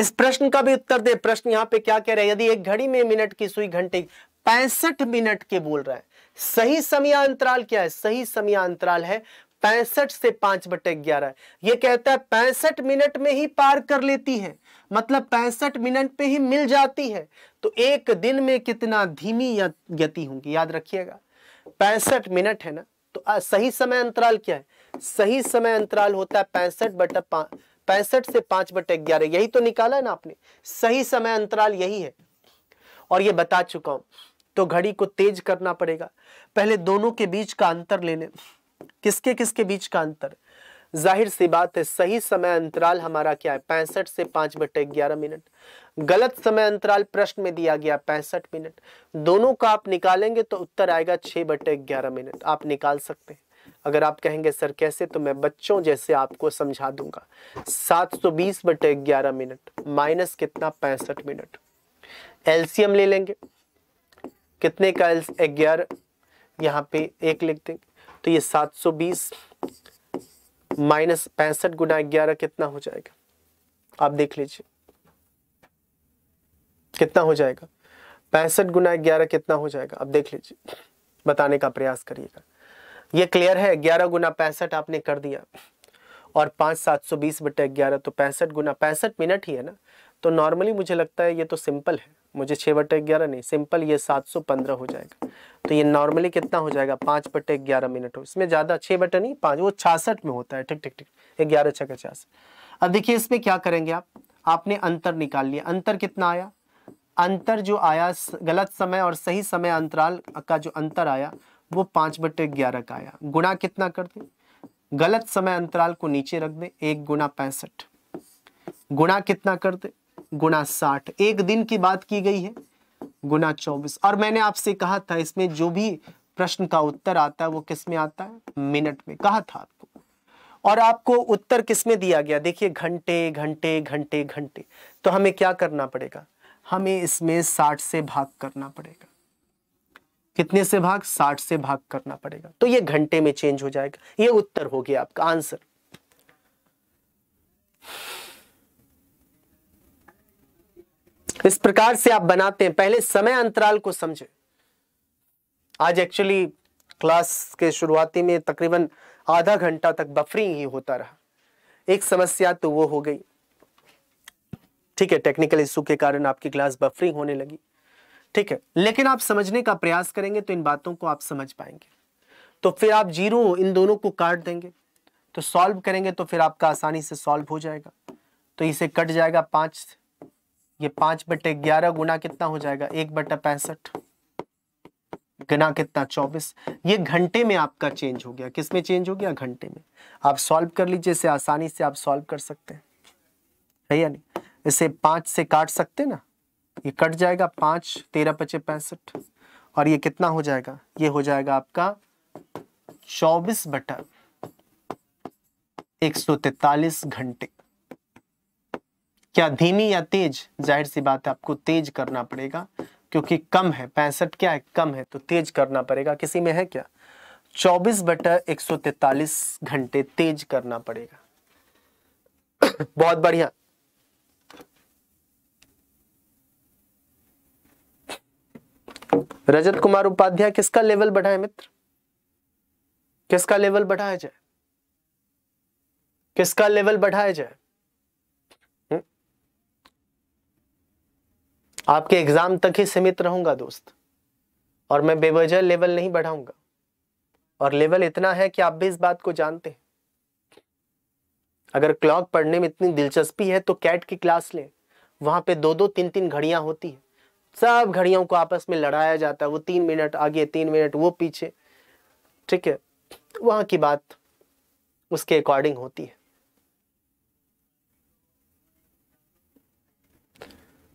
इस प्रश्न का भी उत्तर दे प्रश्न यहां पे क्या कह रहे हैं यदि एक घड़ी में मिनट की सुई घंटे पैंसठ मिनट के बोल रहा है सही समय अंतराल क्या है सही अंतराल है पैंसठ से पांच बटे ग्यारह ये कहता है पैंसठ मिनट में ही पार कर लेती है मतलब पैंसठ मिनट पे ही मिल जाती है तो एक दिन में कितना धीमी गति होगी याद रखिएगा पैंसठ मिनट है ना तो आ, सही समय अंतराल क्या है सही समय अंतराल होता है पैंसठ बटे पैंसठ से पांच बटे ग्यारह यही तो निकाला है ना आपने सही समय अंतराल यही है और ये बता चुका हूं तो घड़ी को तेज करना पड़ेगा पहले दोनों के बीच का अंतर ले लें किसके किसके बीच का अंतर जाहिर सी बात है सही समय अंतराल हमारा क्या है पैंसठ से पांच बटे ग्यारह मिनट गलत समय अंतराल प्रश्न में दिया गया पैंसठ मिनट दोनों का आप निकालेंगे तो उत्तर आएगा छह बटे ग्यारह मिनट आप निकाल सकते हैं अगर आप कहेंगे सर कैसे तो मैं बच्चों जैसे आपको समझा दूंगा सात सौ बीस बटे ग्यारह मिनट माइनस कितना पैंसठ मिनट एलसीएम ले लेंगे कितने का एक ग्यारह यहाँ पे एक लिख दें तो ये 720 माइनस पैंसठ गुना ग्यारह कितना हो जाएगा आप देख लीजिए कितना हो जाएगा पैंसठ गुना ग्यारह कितना हो जाएगा आप देख लीजिए बताने का प्रयास करिएगा ये क्लियर है ग्यारह गुना पैंसठ आपने कर दिया और पांच सात सौ बीस बटे ग्यारह तो पैंसठ गुना पैंसठ मिनट ही है ना तो नॉर्मली मुझे लगता है ये तो सिंपल है मुझे छः बटे ग्यारह नहीं सिंपल ये सात सौ पंद्रह हो जाएगा तो ये नॉर्मली कितना हो जाएगा पाँच बटे ग्यारह मिनट हो इसमें ज़्यादा छः बटे नहीं पाँच वो छियासठ में होता है ठीक ठीक ठीक ग्यारह छः का छियासठ अब देखिए इसमें क्या करेंगे आप आपने अंतर निकाल लिया अंतर कितना आया अंतर जो आया गलत समय और सही समय अंतराल का जो अंतर आया वो पाँच बटे ग्यारह का आया गुणा कितना कर दें गलत समय अंतराल को नीचे रख दें एक गुणा पैंसठ गुणा कितना कर दें गुना साठ एक दिन की बात की गई है गुना चौबीस और मैंने आपसे कहा था इसमें जो भी प्रश्न का उत्तर आता है वो किस में आता है मिनट में कहा था आपको और आपको उत्तर किस में दिया गया देखिए घंटे घंटे घंटे घंटे तो हमें क्या करना पड़ेगा हमें इसमें साठ से भाग करना पड़ेगा कितने से भाग साठ से भाग करना पड़ेगा तो ये घंटे में चेंज हो जाएगा ये उत्तर हो गया आपका आंसर इस प्रकार से आप बनाते हैं पहले समय अंतराल को समझे आज एक्चुअली क्लास के शुरुआती में तकरीबन आधा घंटा तक बफरिंग ही होता रहा एक समस्या तो वो हो गई ठीक है टेक्निकल इशू के कारण आपकी क्लास बफरिंग होने लगी ठीक है लेकिन आप समझने का प्रयास करेंगे तो इन बातों को आप समझ पाएंगे तो फिर आप जीरो इन दोनों को काट देंगे तो सॉल्व करेंगे तो फिर आपका आसानी से सॉल्व हो जाएगा तो इसे कट जाएगा पांच ये पांच बटे ग्यारह गुना कितना हो जाएगा एक बटा पैंसठ गुना कितना चौबीस ये घंटे में आपका चेंज हो गया किस में चेंज हो गया घंटे में आप सॉल्व कर लीजिए इसे आसानी से आप सॉल्व कर सकते हैं है या नहीं इसे पांच से काट सकते ना ये कट जाएगा पांच तेरह पचे पैंसठ और ये कितना हो जाएगा ये हो जाएगा आपका चौबीस बटा एक सौ तैतालीस घंटे क्या धीमी या तेज जाहिर सी बात है आपको तेज करना पड़ेगा क्योंकि कम है पैंसठ क्या है कम है तो तेज करना पड़ेगा किसी में है क्या चौबीस बटा एक घंटे तेज करना पड़ेगा बहुत बढ़िया रजत कुमार उपाध्याय किसका लेवल बढ़ा है मित्र किसका लेवल बढ़ाया जाए किसका लेवल बढ़ाया जाए आपके एग्ज़ाम तक ही सीमित रहूंगा दोस्त और मैं बेवजह लेवल नहीं बढ़ाऊंगा और लेवल इतना है कि आप भी इस बात को जानते हैं अगर क्लॉक पढ़ने में इतनी दिलचस्पी है तो कैट की क्लास लें वहां पे दो दो तीन तीन घड़ियां होती है सब घड़ियों को आपस में लड़ाया जाता है वो तीन मिनट आगे तीन मिनट वो पीछे ठीक है वहां की बात उसके अकॉर्डिंग होती है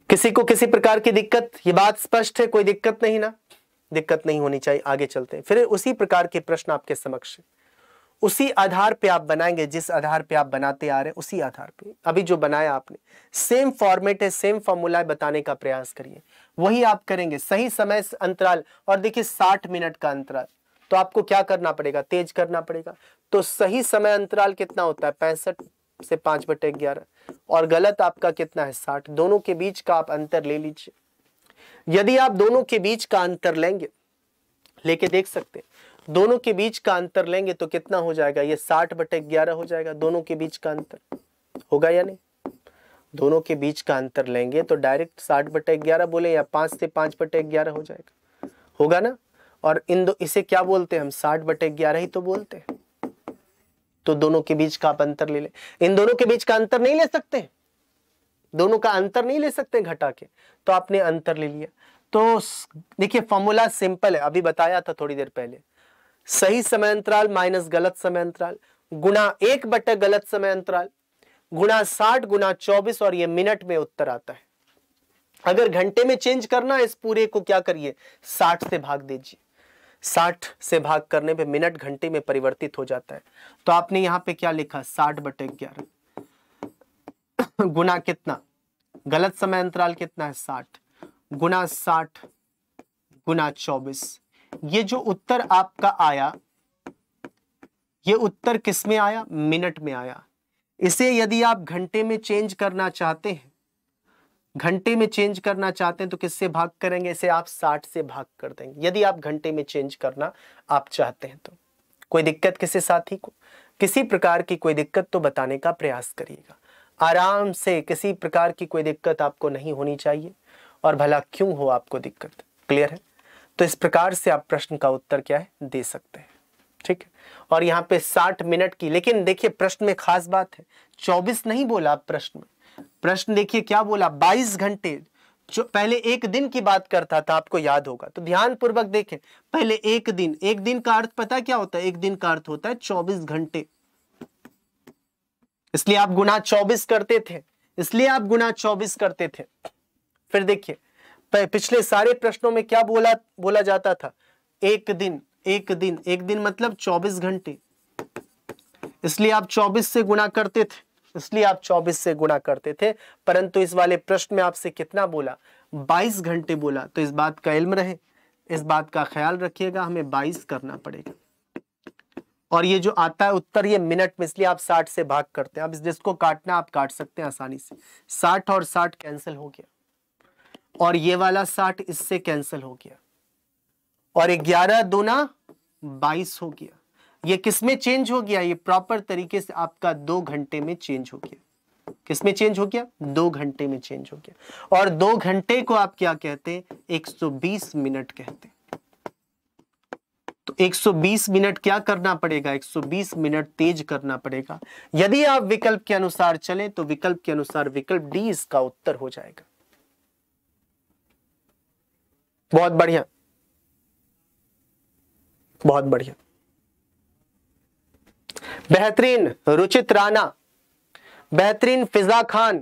किसी को किसी प्रकार की दिक्कत ये बात स्पष्ट है कोई दिक्कत नहीं ना दिक्कत नहीं होनी चाहिए आगे चलते हैं फिर उसी प्रकार के प्रश्न आपके समक्ष उसी आधार पे आप बनाएंगे जिस आधार पे आप बनाते आ रहे हैं उसी आधार पे अभी जो बनाया आपने सेम फॉर्मेट है सेम फॉर्मूला बताने का प्रयास करिए वही आप करेंगे सही समय अंतराल और देखिए साठ मिनट का अंतराल तो आपको क्या करना पड़ेगा तेज करना पड़ेगा तो सही समय अंतराल कितना होता है पैंसठ से पांच बटे ग्यारह और गलत आपका कितना है साठ दोनों के बीच का आप अंतर ले लीजिए यदि आप दोनों के बीच का अंतर लेंगे लेके देख सकते दोनों के बीच का अंतर लेंगे तो कितना हो जाएगा ये साठ बटे ग्यारह हो जाएगा दोनों के बीच का अंतर होगा या नहीं दोनों के बीच का अंतर लेंगे तो डायरेक्ट साठ बटे ग्यारह बोले या पांच से पांच बटे ग्यारह हो जाएगा होगा ना और इन दो इसे क्या बोलते हैं हम साठ बटे ग्यारह ही तो बोलते हैं तो दोनों के बीच का आप अंतर ले लें इन दोनों के बीच का अंतर नहीं ले सकते दोनों का अंतर नहीं ले सकते घटा के तो आपने अंतर ले लिया तो देखिए फॉर्मूला सिंपल है अभी बताया था थोड़ी देर पहले सही समय अंतराल माइनस गलत समय अंतराल गुना एक बटे गलत समय अंतराल गुना साठ गुना चौबीस और ये मिनट में उत्तर आता है अगर घंटे में चेंज करना इस पूरे को क्या करिए साठ से भाग दीजिए साठ से भाग करने पे मिनट घंटे में परिवर्तित हो जाता है तो आपने यहाँ पे क्या लिखा साठ बटे ग्यारह गुना कितना गलत समय अंतराल कितना है साठ गुना साठ गुना चौबीस ये जो उत्तर आपका आया ये उत्तर किस में आया मिनट में आया इसे यदि आप घंटे में चेंज करना चाहते हैं घंटे में चेंज करना चाहते हैं तो किससे भाग करेंगे इसे आप 60 से भाग कर देंगे यदि आप घंटे में चेंज करना आप चाहते हैं तो कोई दिक्कत किसी साथी को किसी प्रकार की कोई दिक्कत तो बताने का प्रयास करिएगा आराम से किसी प्रकार की कोई दिक्कत आपको नहीं होनी चाहिए और भला क्यों हो आपको दिक्कत क्लियर है तो इस प्रकार से आप प्रश्न का उत्तर क्या है दे सकते हैं ठीक है और यहाँ पे 60 मिनट की लेकिन देखिए प्रश्न में खास बात है 24 नहीं बोला आप प्रश्न में प्रश्न देखिए क्या बोला 22 घंटे जो पहले एक दिन की बात करता था आपको याद होगा तो ध्यान पूर्वक देखें पहले एक दिन एक दिन का अर्थ पता क्या होता है एक दिन का अर्थ होता है 24 घंटे इसलिए आप गुना 24 करते थे इसलिए आप गुना 24 करते थे फिर देखिए पिछले सारे प्रश्नों में क्या बोला बोला जाता था एक दिन एक दिन एक दिन मतलब चौबीस घंटे इसलिए आप चौबीस से गुना करते थे इसलिए आप 24 से गुणा करते थे परंतु इस वाले प्रश्न में आपसे कितना बोला 22 घंटे बोला तो इस बात का इल्म रहे इस बात का ख्याल रखिएगा हमें 22 करना पड़ेगा और ये जो आता है उत्तर ये मिनट में इसलिए आप 60 से भाग करते हैं अब इस जिसको काटना आप काट सकते हैं आसानी से 60 और 60 कैंसिल हो गया और ये वाला 60 इससे कैंसिल हो गया और ग्यारह दोना बाईस हो गया ये किसमें चेंज हो गया ये प्रॉपर तरीके से आपका दो घंटे में चेंज हो गया किसमें चेंज हो गया दो घंटे में चेंज हो गया और दो घंटे को आप क्या कहते हैं 120 मिनट कहते तो 120 मिनट क्या करना पड़ेगा 120 मिनट तेज करना पड़ेगा यदि आप विकल्प के अनुसार चले तो विकल्प के अनुसार विकल्प डी इसका उत्तर हो जाएगा बहुत बढ़िया बहुत बढ़िया बेहतरीन रुचित राणा बेहतरीन फिजा खान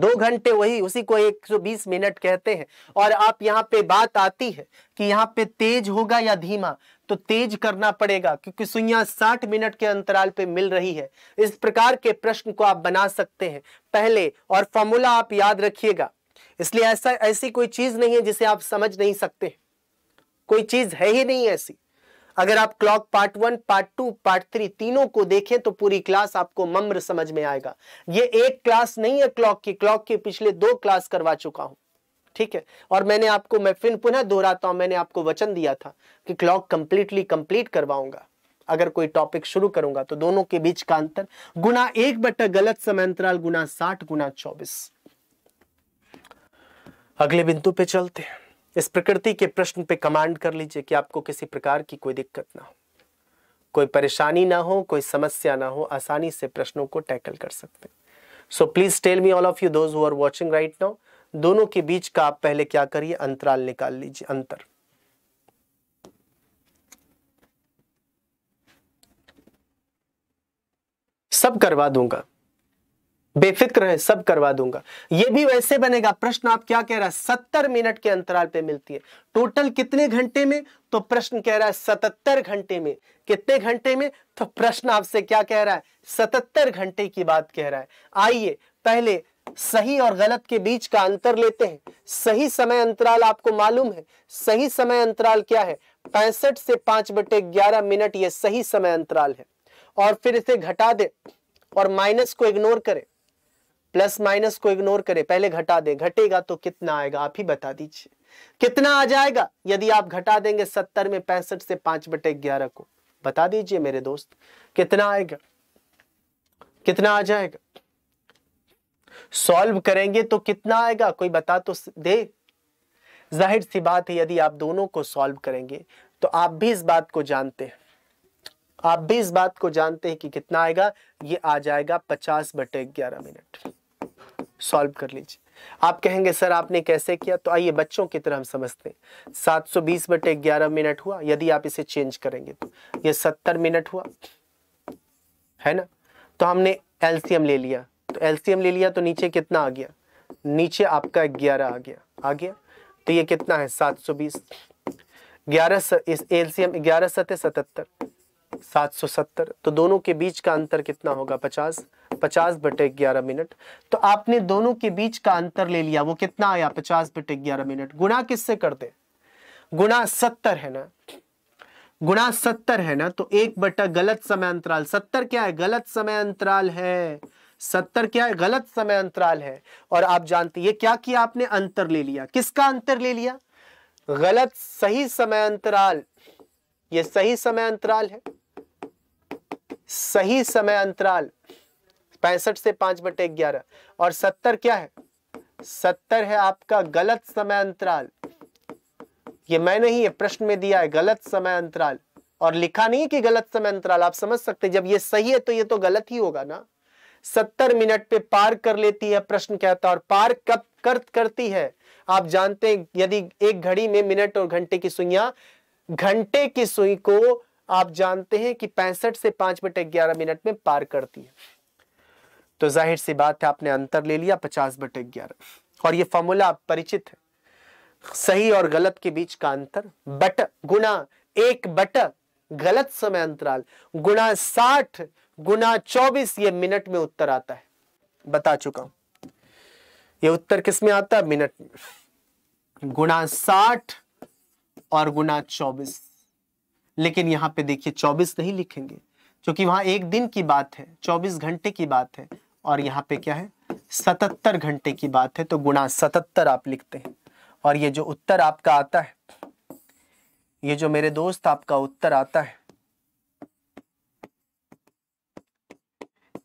दो घंटे वही उसी को 120 मिनट कहते हैं और आप यहाँ पे बात आती है कि यहाँ पे तेज होगा या धीमा तो तेज करना पड़ेगा क्योंकि सुइया 60 मिनट के अंतराल पे मिल रही है इस प्रकार के प्रश्न को आप बना सकते हैं पहले और फॉर्मूला आप याद रखिएगा इसलिए ऐसा ऐसी कोई चीज नहीं है जिसे आप समझ नहीं सकते कोई चीज है ही नहीं ऐसी अगर आप clock part one part two part three तीनों को देखें तो पूरी क्लास आपको मम्र समझ में आएगा ये एक क्लास नहीं है क्लॉक की क्लॉक की पिछले दो क्लास करवा चुका हूं ठीक है और मैंने आपको मैं फिर पुनः दोहराता हूं मैंने आपको वचन दिया था कि क्लॉक कंप्लीटली कंप्लीट करवाऊंगा अगर कोई टॉपिक शुरू करूंगा तो दोनों के बीच का अंतर गुना एक बट्टा गलत समय अंतराल गुना साठ गुना चौबीस अगले बिंदु पे चलते हैं इस प्रकृति के प्रश्न पे कमांड कर लीजिए कि आपको किसी प्रकार की कोई दिक्कत ना हो कोई परेशानी ना हो कोई समस्या ना हो आसानी से प्रश्नों को टैकल कर सकते हैं so please tell me all of you those who're watching right now दोनों के बीच का आप पहले क्या करिए अंतराल निकाल लीजिए अंतर सब करवा दूंगा बेफिक्र है सब करवा दूंगा ये भी वैसे बनेगा प्रश्न आप क्या कह रहा है सत्तर मिनट के अंतराल पे मिलती है टोटल कितने घंटे में तो प्रश्न कह रहा है सतहत्तर घंटे में कितने घंटे में तो प्रश्न आपसे क्या कह रहा है सतहत्तर घंटे की बात कह रहा है आइए पहले सही और गलत के बीच का अंतर लेते हैं सही समय अंतराल आपको मालूम है सही समय अंतराल क्या है पैंसठ से पांच बटे ग्यारह मिनट यह सही समय अंतराल है और फिर इसे घटा दे और माइनस को इग्नोर करें प्लस माइनस को इग्नोर करें पहले घटा दें घटेगा तो कितना आएगा आप ही बता दीजिए कितना आ जाएगा यदि आप घटा देंगे सत्तर में पैंसठ से पांच बटे ग्यारह को बता दीजिए मेरे दोस्त कितना आएगा कितना आ जाएगा सॉल्व करेंगे तो कितना आएगा कोई बता तो दे जाहिर सी बात है यदि आप दोनों को सॉल्व करेंगे तो आप भी इस बात को जानते हैं आप भी इस बात को जानते हैं कि कितना आएगा ये आ जाएगा पचास बटे ग्यारह मिनट सॉल्व कर लीजिए आप कहेंगे सर आपने कैसे किया तो आइए बच्चों की तरह हम समझते हैं 720 बटे 11 मिनट हुआ यदि आप इसे चेंज करेंगे तो ये 70 मिनट हुआ है ना तो हमने एलसीएम ले लिया तो एलसीएम ले लिया तो नीचे कितना आ गया नीचे आपका 11 आ गया आ गया तो ये कितना है 720 सौ बीस इस एलसीएम 11 सतह 77 770 तो दोनों के बीच का अंतर कितना होगा पचास पचास बटे ग्यारह मिनट तो आपने दोनों के बीच का अंतर ले लिया वो कितना आया पचास बटे ग्यारह मिनट गुणा किससे करते गुणा सत्तर है ना गुणा सत्तर है ना तो एक बटा गलत समय अंतराल सत्तर क्या है गलत समय अंतराल है सत्तर क्या है गलत समय अंतराल है और आप जानते ये क्या किया आपने अंतर ले लिया किसका अंतर ले लिया गलत सही समय अंतराल ये सही समय अंतराल है सही समय अंतराल पैंसठ से पांच बटे ग्यारह और सत्तर क्या है सत्तर है आपका गलत समय अंतराल ये मैं नहीं ये प्रश्न में दिया है गलत समय अंतराल और लिखा नहीं कि गलत समय अंतराल आप समझ सकते जब ये सही है तो ये तो गलत ही होगा ना सत्तर मिनट पे पार कर लेती है प्रश्न कहता और पार कब कर करती है आप जानते हैं यदि एक घड़ी में मिनट और घंटे की सुइया घंटे की सुई को आप जानते हैं कि पैंसठ से पांच बटे ग्यारह मिनट में पार करती है तो जाहिर सी बात है आपने अंतर ले लिया पचास बटे ग्यारह और ये फॉर्मूला आप परिचित है सही और गलत के बीच का अंतर बट गुना एक बट गलत समय अंतराल गुना साठ गुना चौबीस ये मिनट में उत्तर आता है बता चुका हूं ये उत्तर किस में आता है मिनट में गुना साठ और गुना चौबीस लेकिन यहां पे देखिए चौबीस नहीं लिखेंगे क्योंकि वहां एक दिन की बात है चौबीस घंटे की बात है और यहाँ पे क्या है सतहत्तर घंटे की बात है तो गुणा सतहत्तर आप लिखते हैं और ये जो उत्तर आपका आता है ये जो मेरे दोस्त आपका उत्तर आता है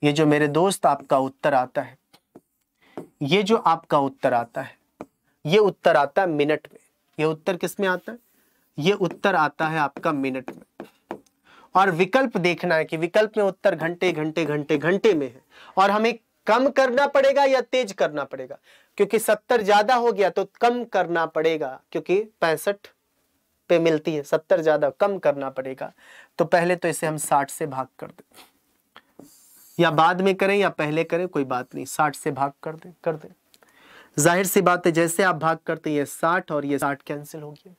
ये जो मेरे दोस्त आपका उत्तर आता है ये जो आपका उत्तर आता है ये उत्तर आता है मिनट में ये उत्तर किस में आता है ये उत्तर आता है आपका मिनट में और विकल्प देखना है कि विकल्प में उत्तर घंटे घंटे घंटे घंटे में है और हमें कम करना पड़ेगा या तेज करना पड़ेगा क्योंकि सत्तर ज्यादा हो गया तो कम करना पड़ेगा क्योंकि पैंसठ पे मिलती है सत्तर ज्यादा कम करना पड़ेगा तो पहले तो इसे हम साठ से भाग कर दें या बाद में करें या पहले करें कोई बात नहीं साठ से भाग कर दें कर दें जाहिर सी बात है जैसे आप भाग करते ये साठ और ये साठ कैंसिल हो गया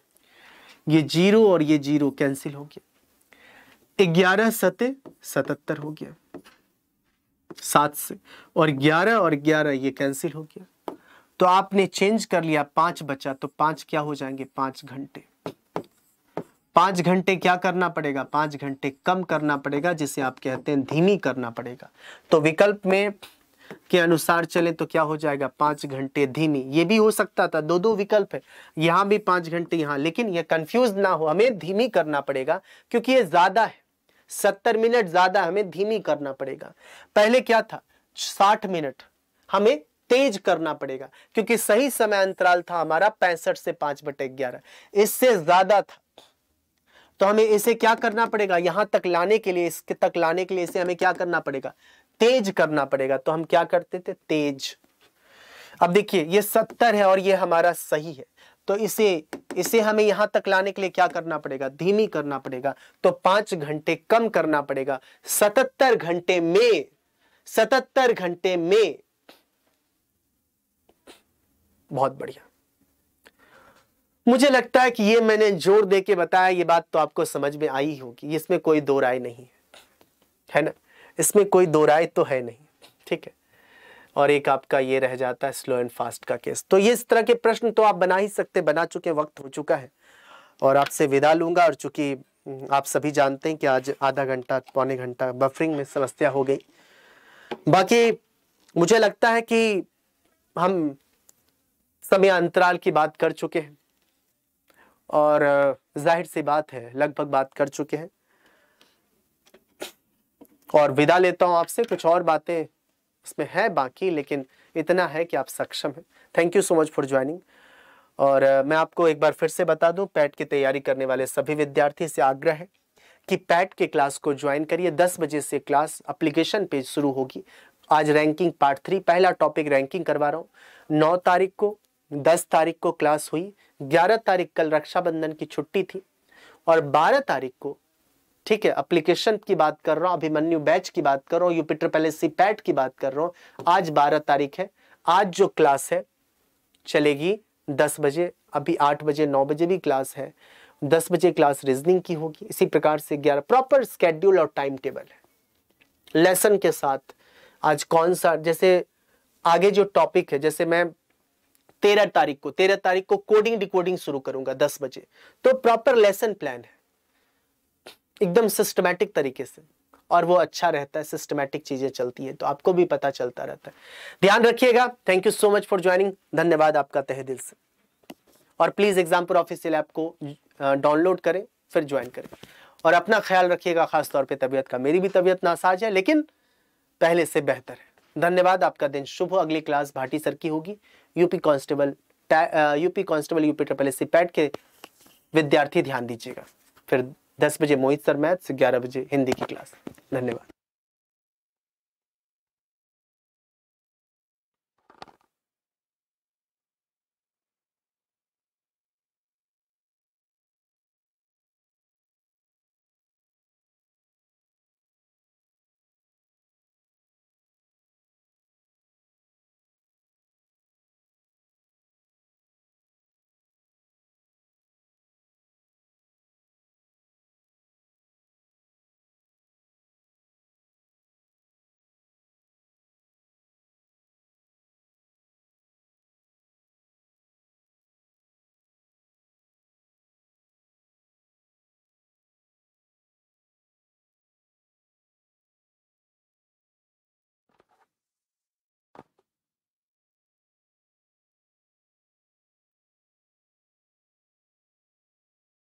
ये जीरो और ये जीरो कैंसिल हो गया ग्यारह सते सतहत्तर हो गया सात से और ग्यारह और ग्यारह ये कैंसिल हो गया तो आपने चेंज कर लिया पांच बचा तो पांच क्या हो जाएंगे पांच घंटे पांच घंटे क्या करना पड़ेगा पांच घंटे कम करना पड़ेगा जिसे आप कहते हैं धीमी करना पड़ेगा तो विकल्प में के अनुसार चले तो क्या हो जाएगा पांच घंटे धीमी ये भी हो सकता था दो दो विकल्प है यहां भी पांच घंटे यहां लेकिन यह कंफ्यूज ना हो हमें धीमी करना पड़ेगा क्योंकि ये ज्यादा है सत्तर मिनट ज्यादा हमें धीमी करना पड़ेगा पहले क्या था साठ मिनट हमें तेज करना पड़ेगा क्योंकि सही समय अंतराल था हमारा पैंसठ से पांच बटे ग्यारह इससे ज्यादा था तो हमें इसे क्या करना पड़ेगा यहां तक लाने के लिए इसके तक लाने के लिए इसे हमें क्या करना पड़ेगा तेज करना पड़ेगा तो हम क्या करते थे तेज अब देखिए ये सत्तर है और ये हमारा सही है तो इसे इसे हमें यहां तक लाने के लिए क्या करना पड़ेगा धीमी करना पड़ेगा तो पांच घंटे कम करना पड़ेगा सतहत्तर घंटे में सतहत्तर घंटे में बहुत बढ़िया मुझे लगता है कि ये मैंने जोर दे के बताया ये बात तो आपको समझ में आई होगी इसमें कोई दो राय नहीं है है ना इसमें कोई दो राय तो है नहीं ठीक है और एक आपका ये रह जाता है स्लो एंड फास्ट का केस तो ये इस तरह के प्रश्न तो आप बना ही सकते बना चुके वक्त हो चुका है और आपसे विदा लूंगा और चूंकि हम्म, आप सभी जानते हैं कि आज आधा घंटा पौने घंटा बफरिंग में समस्या हो गई बाकी मुझे लगता है कि हम समय अंतराल की बात कर चुके हैं और जाहिर सी बात है लगभग बात कर चुके हैं और विदा लेता हूं आपसे कुछ और बातें इसमें है बाकी लेकिन इतना है कि आप सक्षम हैं thank you so much for joining और मैं आपको एक बार फिर से बता दूं पैट की तैयारी करने वाले सभी विद्यार्थी से आग्रह है कि पैट के क्लास को ज्वाइन करिए 10 बजे से क्लास अप्लीकेशन पेज शुरू होगी आज रैंकिंग पार्ट थ्री पहला टॉपिक रैंकिंग करवा रहा हूँ नौ तारीख को दस तारीख को क्लास हुई ग्यारह तारीख कल रक्षाबंधन की छुट्टी थी और बारह तारीख को ठीक है अप्लीकेशन की बात कर रहा हूँ अभिमन्यु बैच की बात कर रहा हूँ यूपिटर सी पैट की बात कर रहा हूँ आज बारह तारीख है आज जो क्लास है चलेगी दस बजे अभी आठ बजे नौ बजे भी क्लास है दस बजे क्लास रीजनिंग की होगी इसी प्रकार से ग्यारह प्रॉपर स्केड्यूल और टाइम टेबल है लेसन के साथ आज कौन सा जैसे आगे जो टॉपिक है जैसे मैं तेरह तारीख को तेरह तारीख को कोडिंग डिकोडिंग शुरू करूंगा दस बजे तो प्रॉपर लेसन प्लान है एकदम सिस्टमेटिक तरीके से और वो अच्छा रहता है सिस्टमेटिक चीजें चलती है तो आपको भी पता चलता रहता है ध्यान रखिएगा thank you so much for joining धन्यवाद आपका तहे दिल से और प्लीज एग्जामपुर ऑफिसियल ऐप को डाउनलोड करें फिर ज्वाइन करें और अपना ख्याल रखिएगा खासतौर पर तबीयत का मेरी भी तबीयत नासाज है लेकिन पहले से बेहतर है धन्यवाद आपका दिन शुभ हो अगली क्लास भाटी सर की होगी UP constable UP constable UP triple S PET के विद्यार्थी ध्यान दीजिएगा फिर दस बजे मोहित सर मैथ्स ग्यारह बजे हिंदी की क्लास धन्यवाद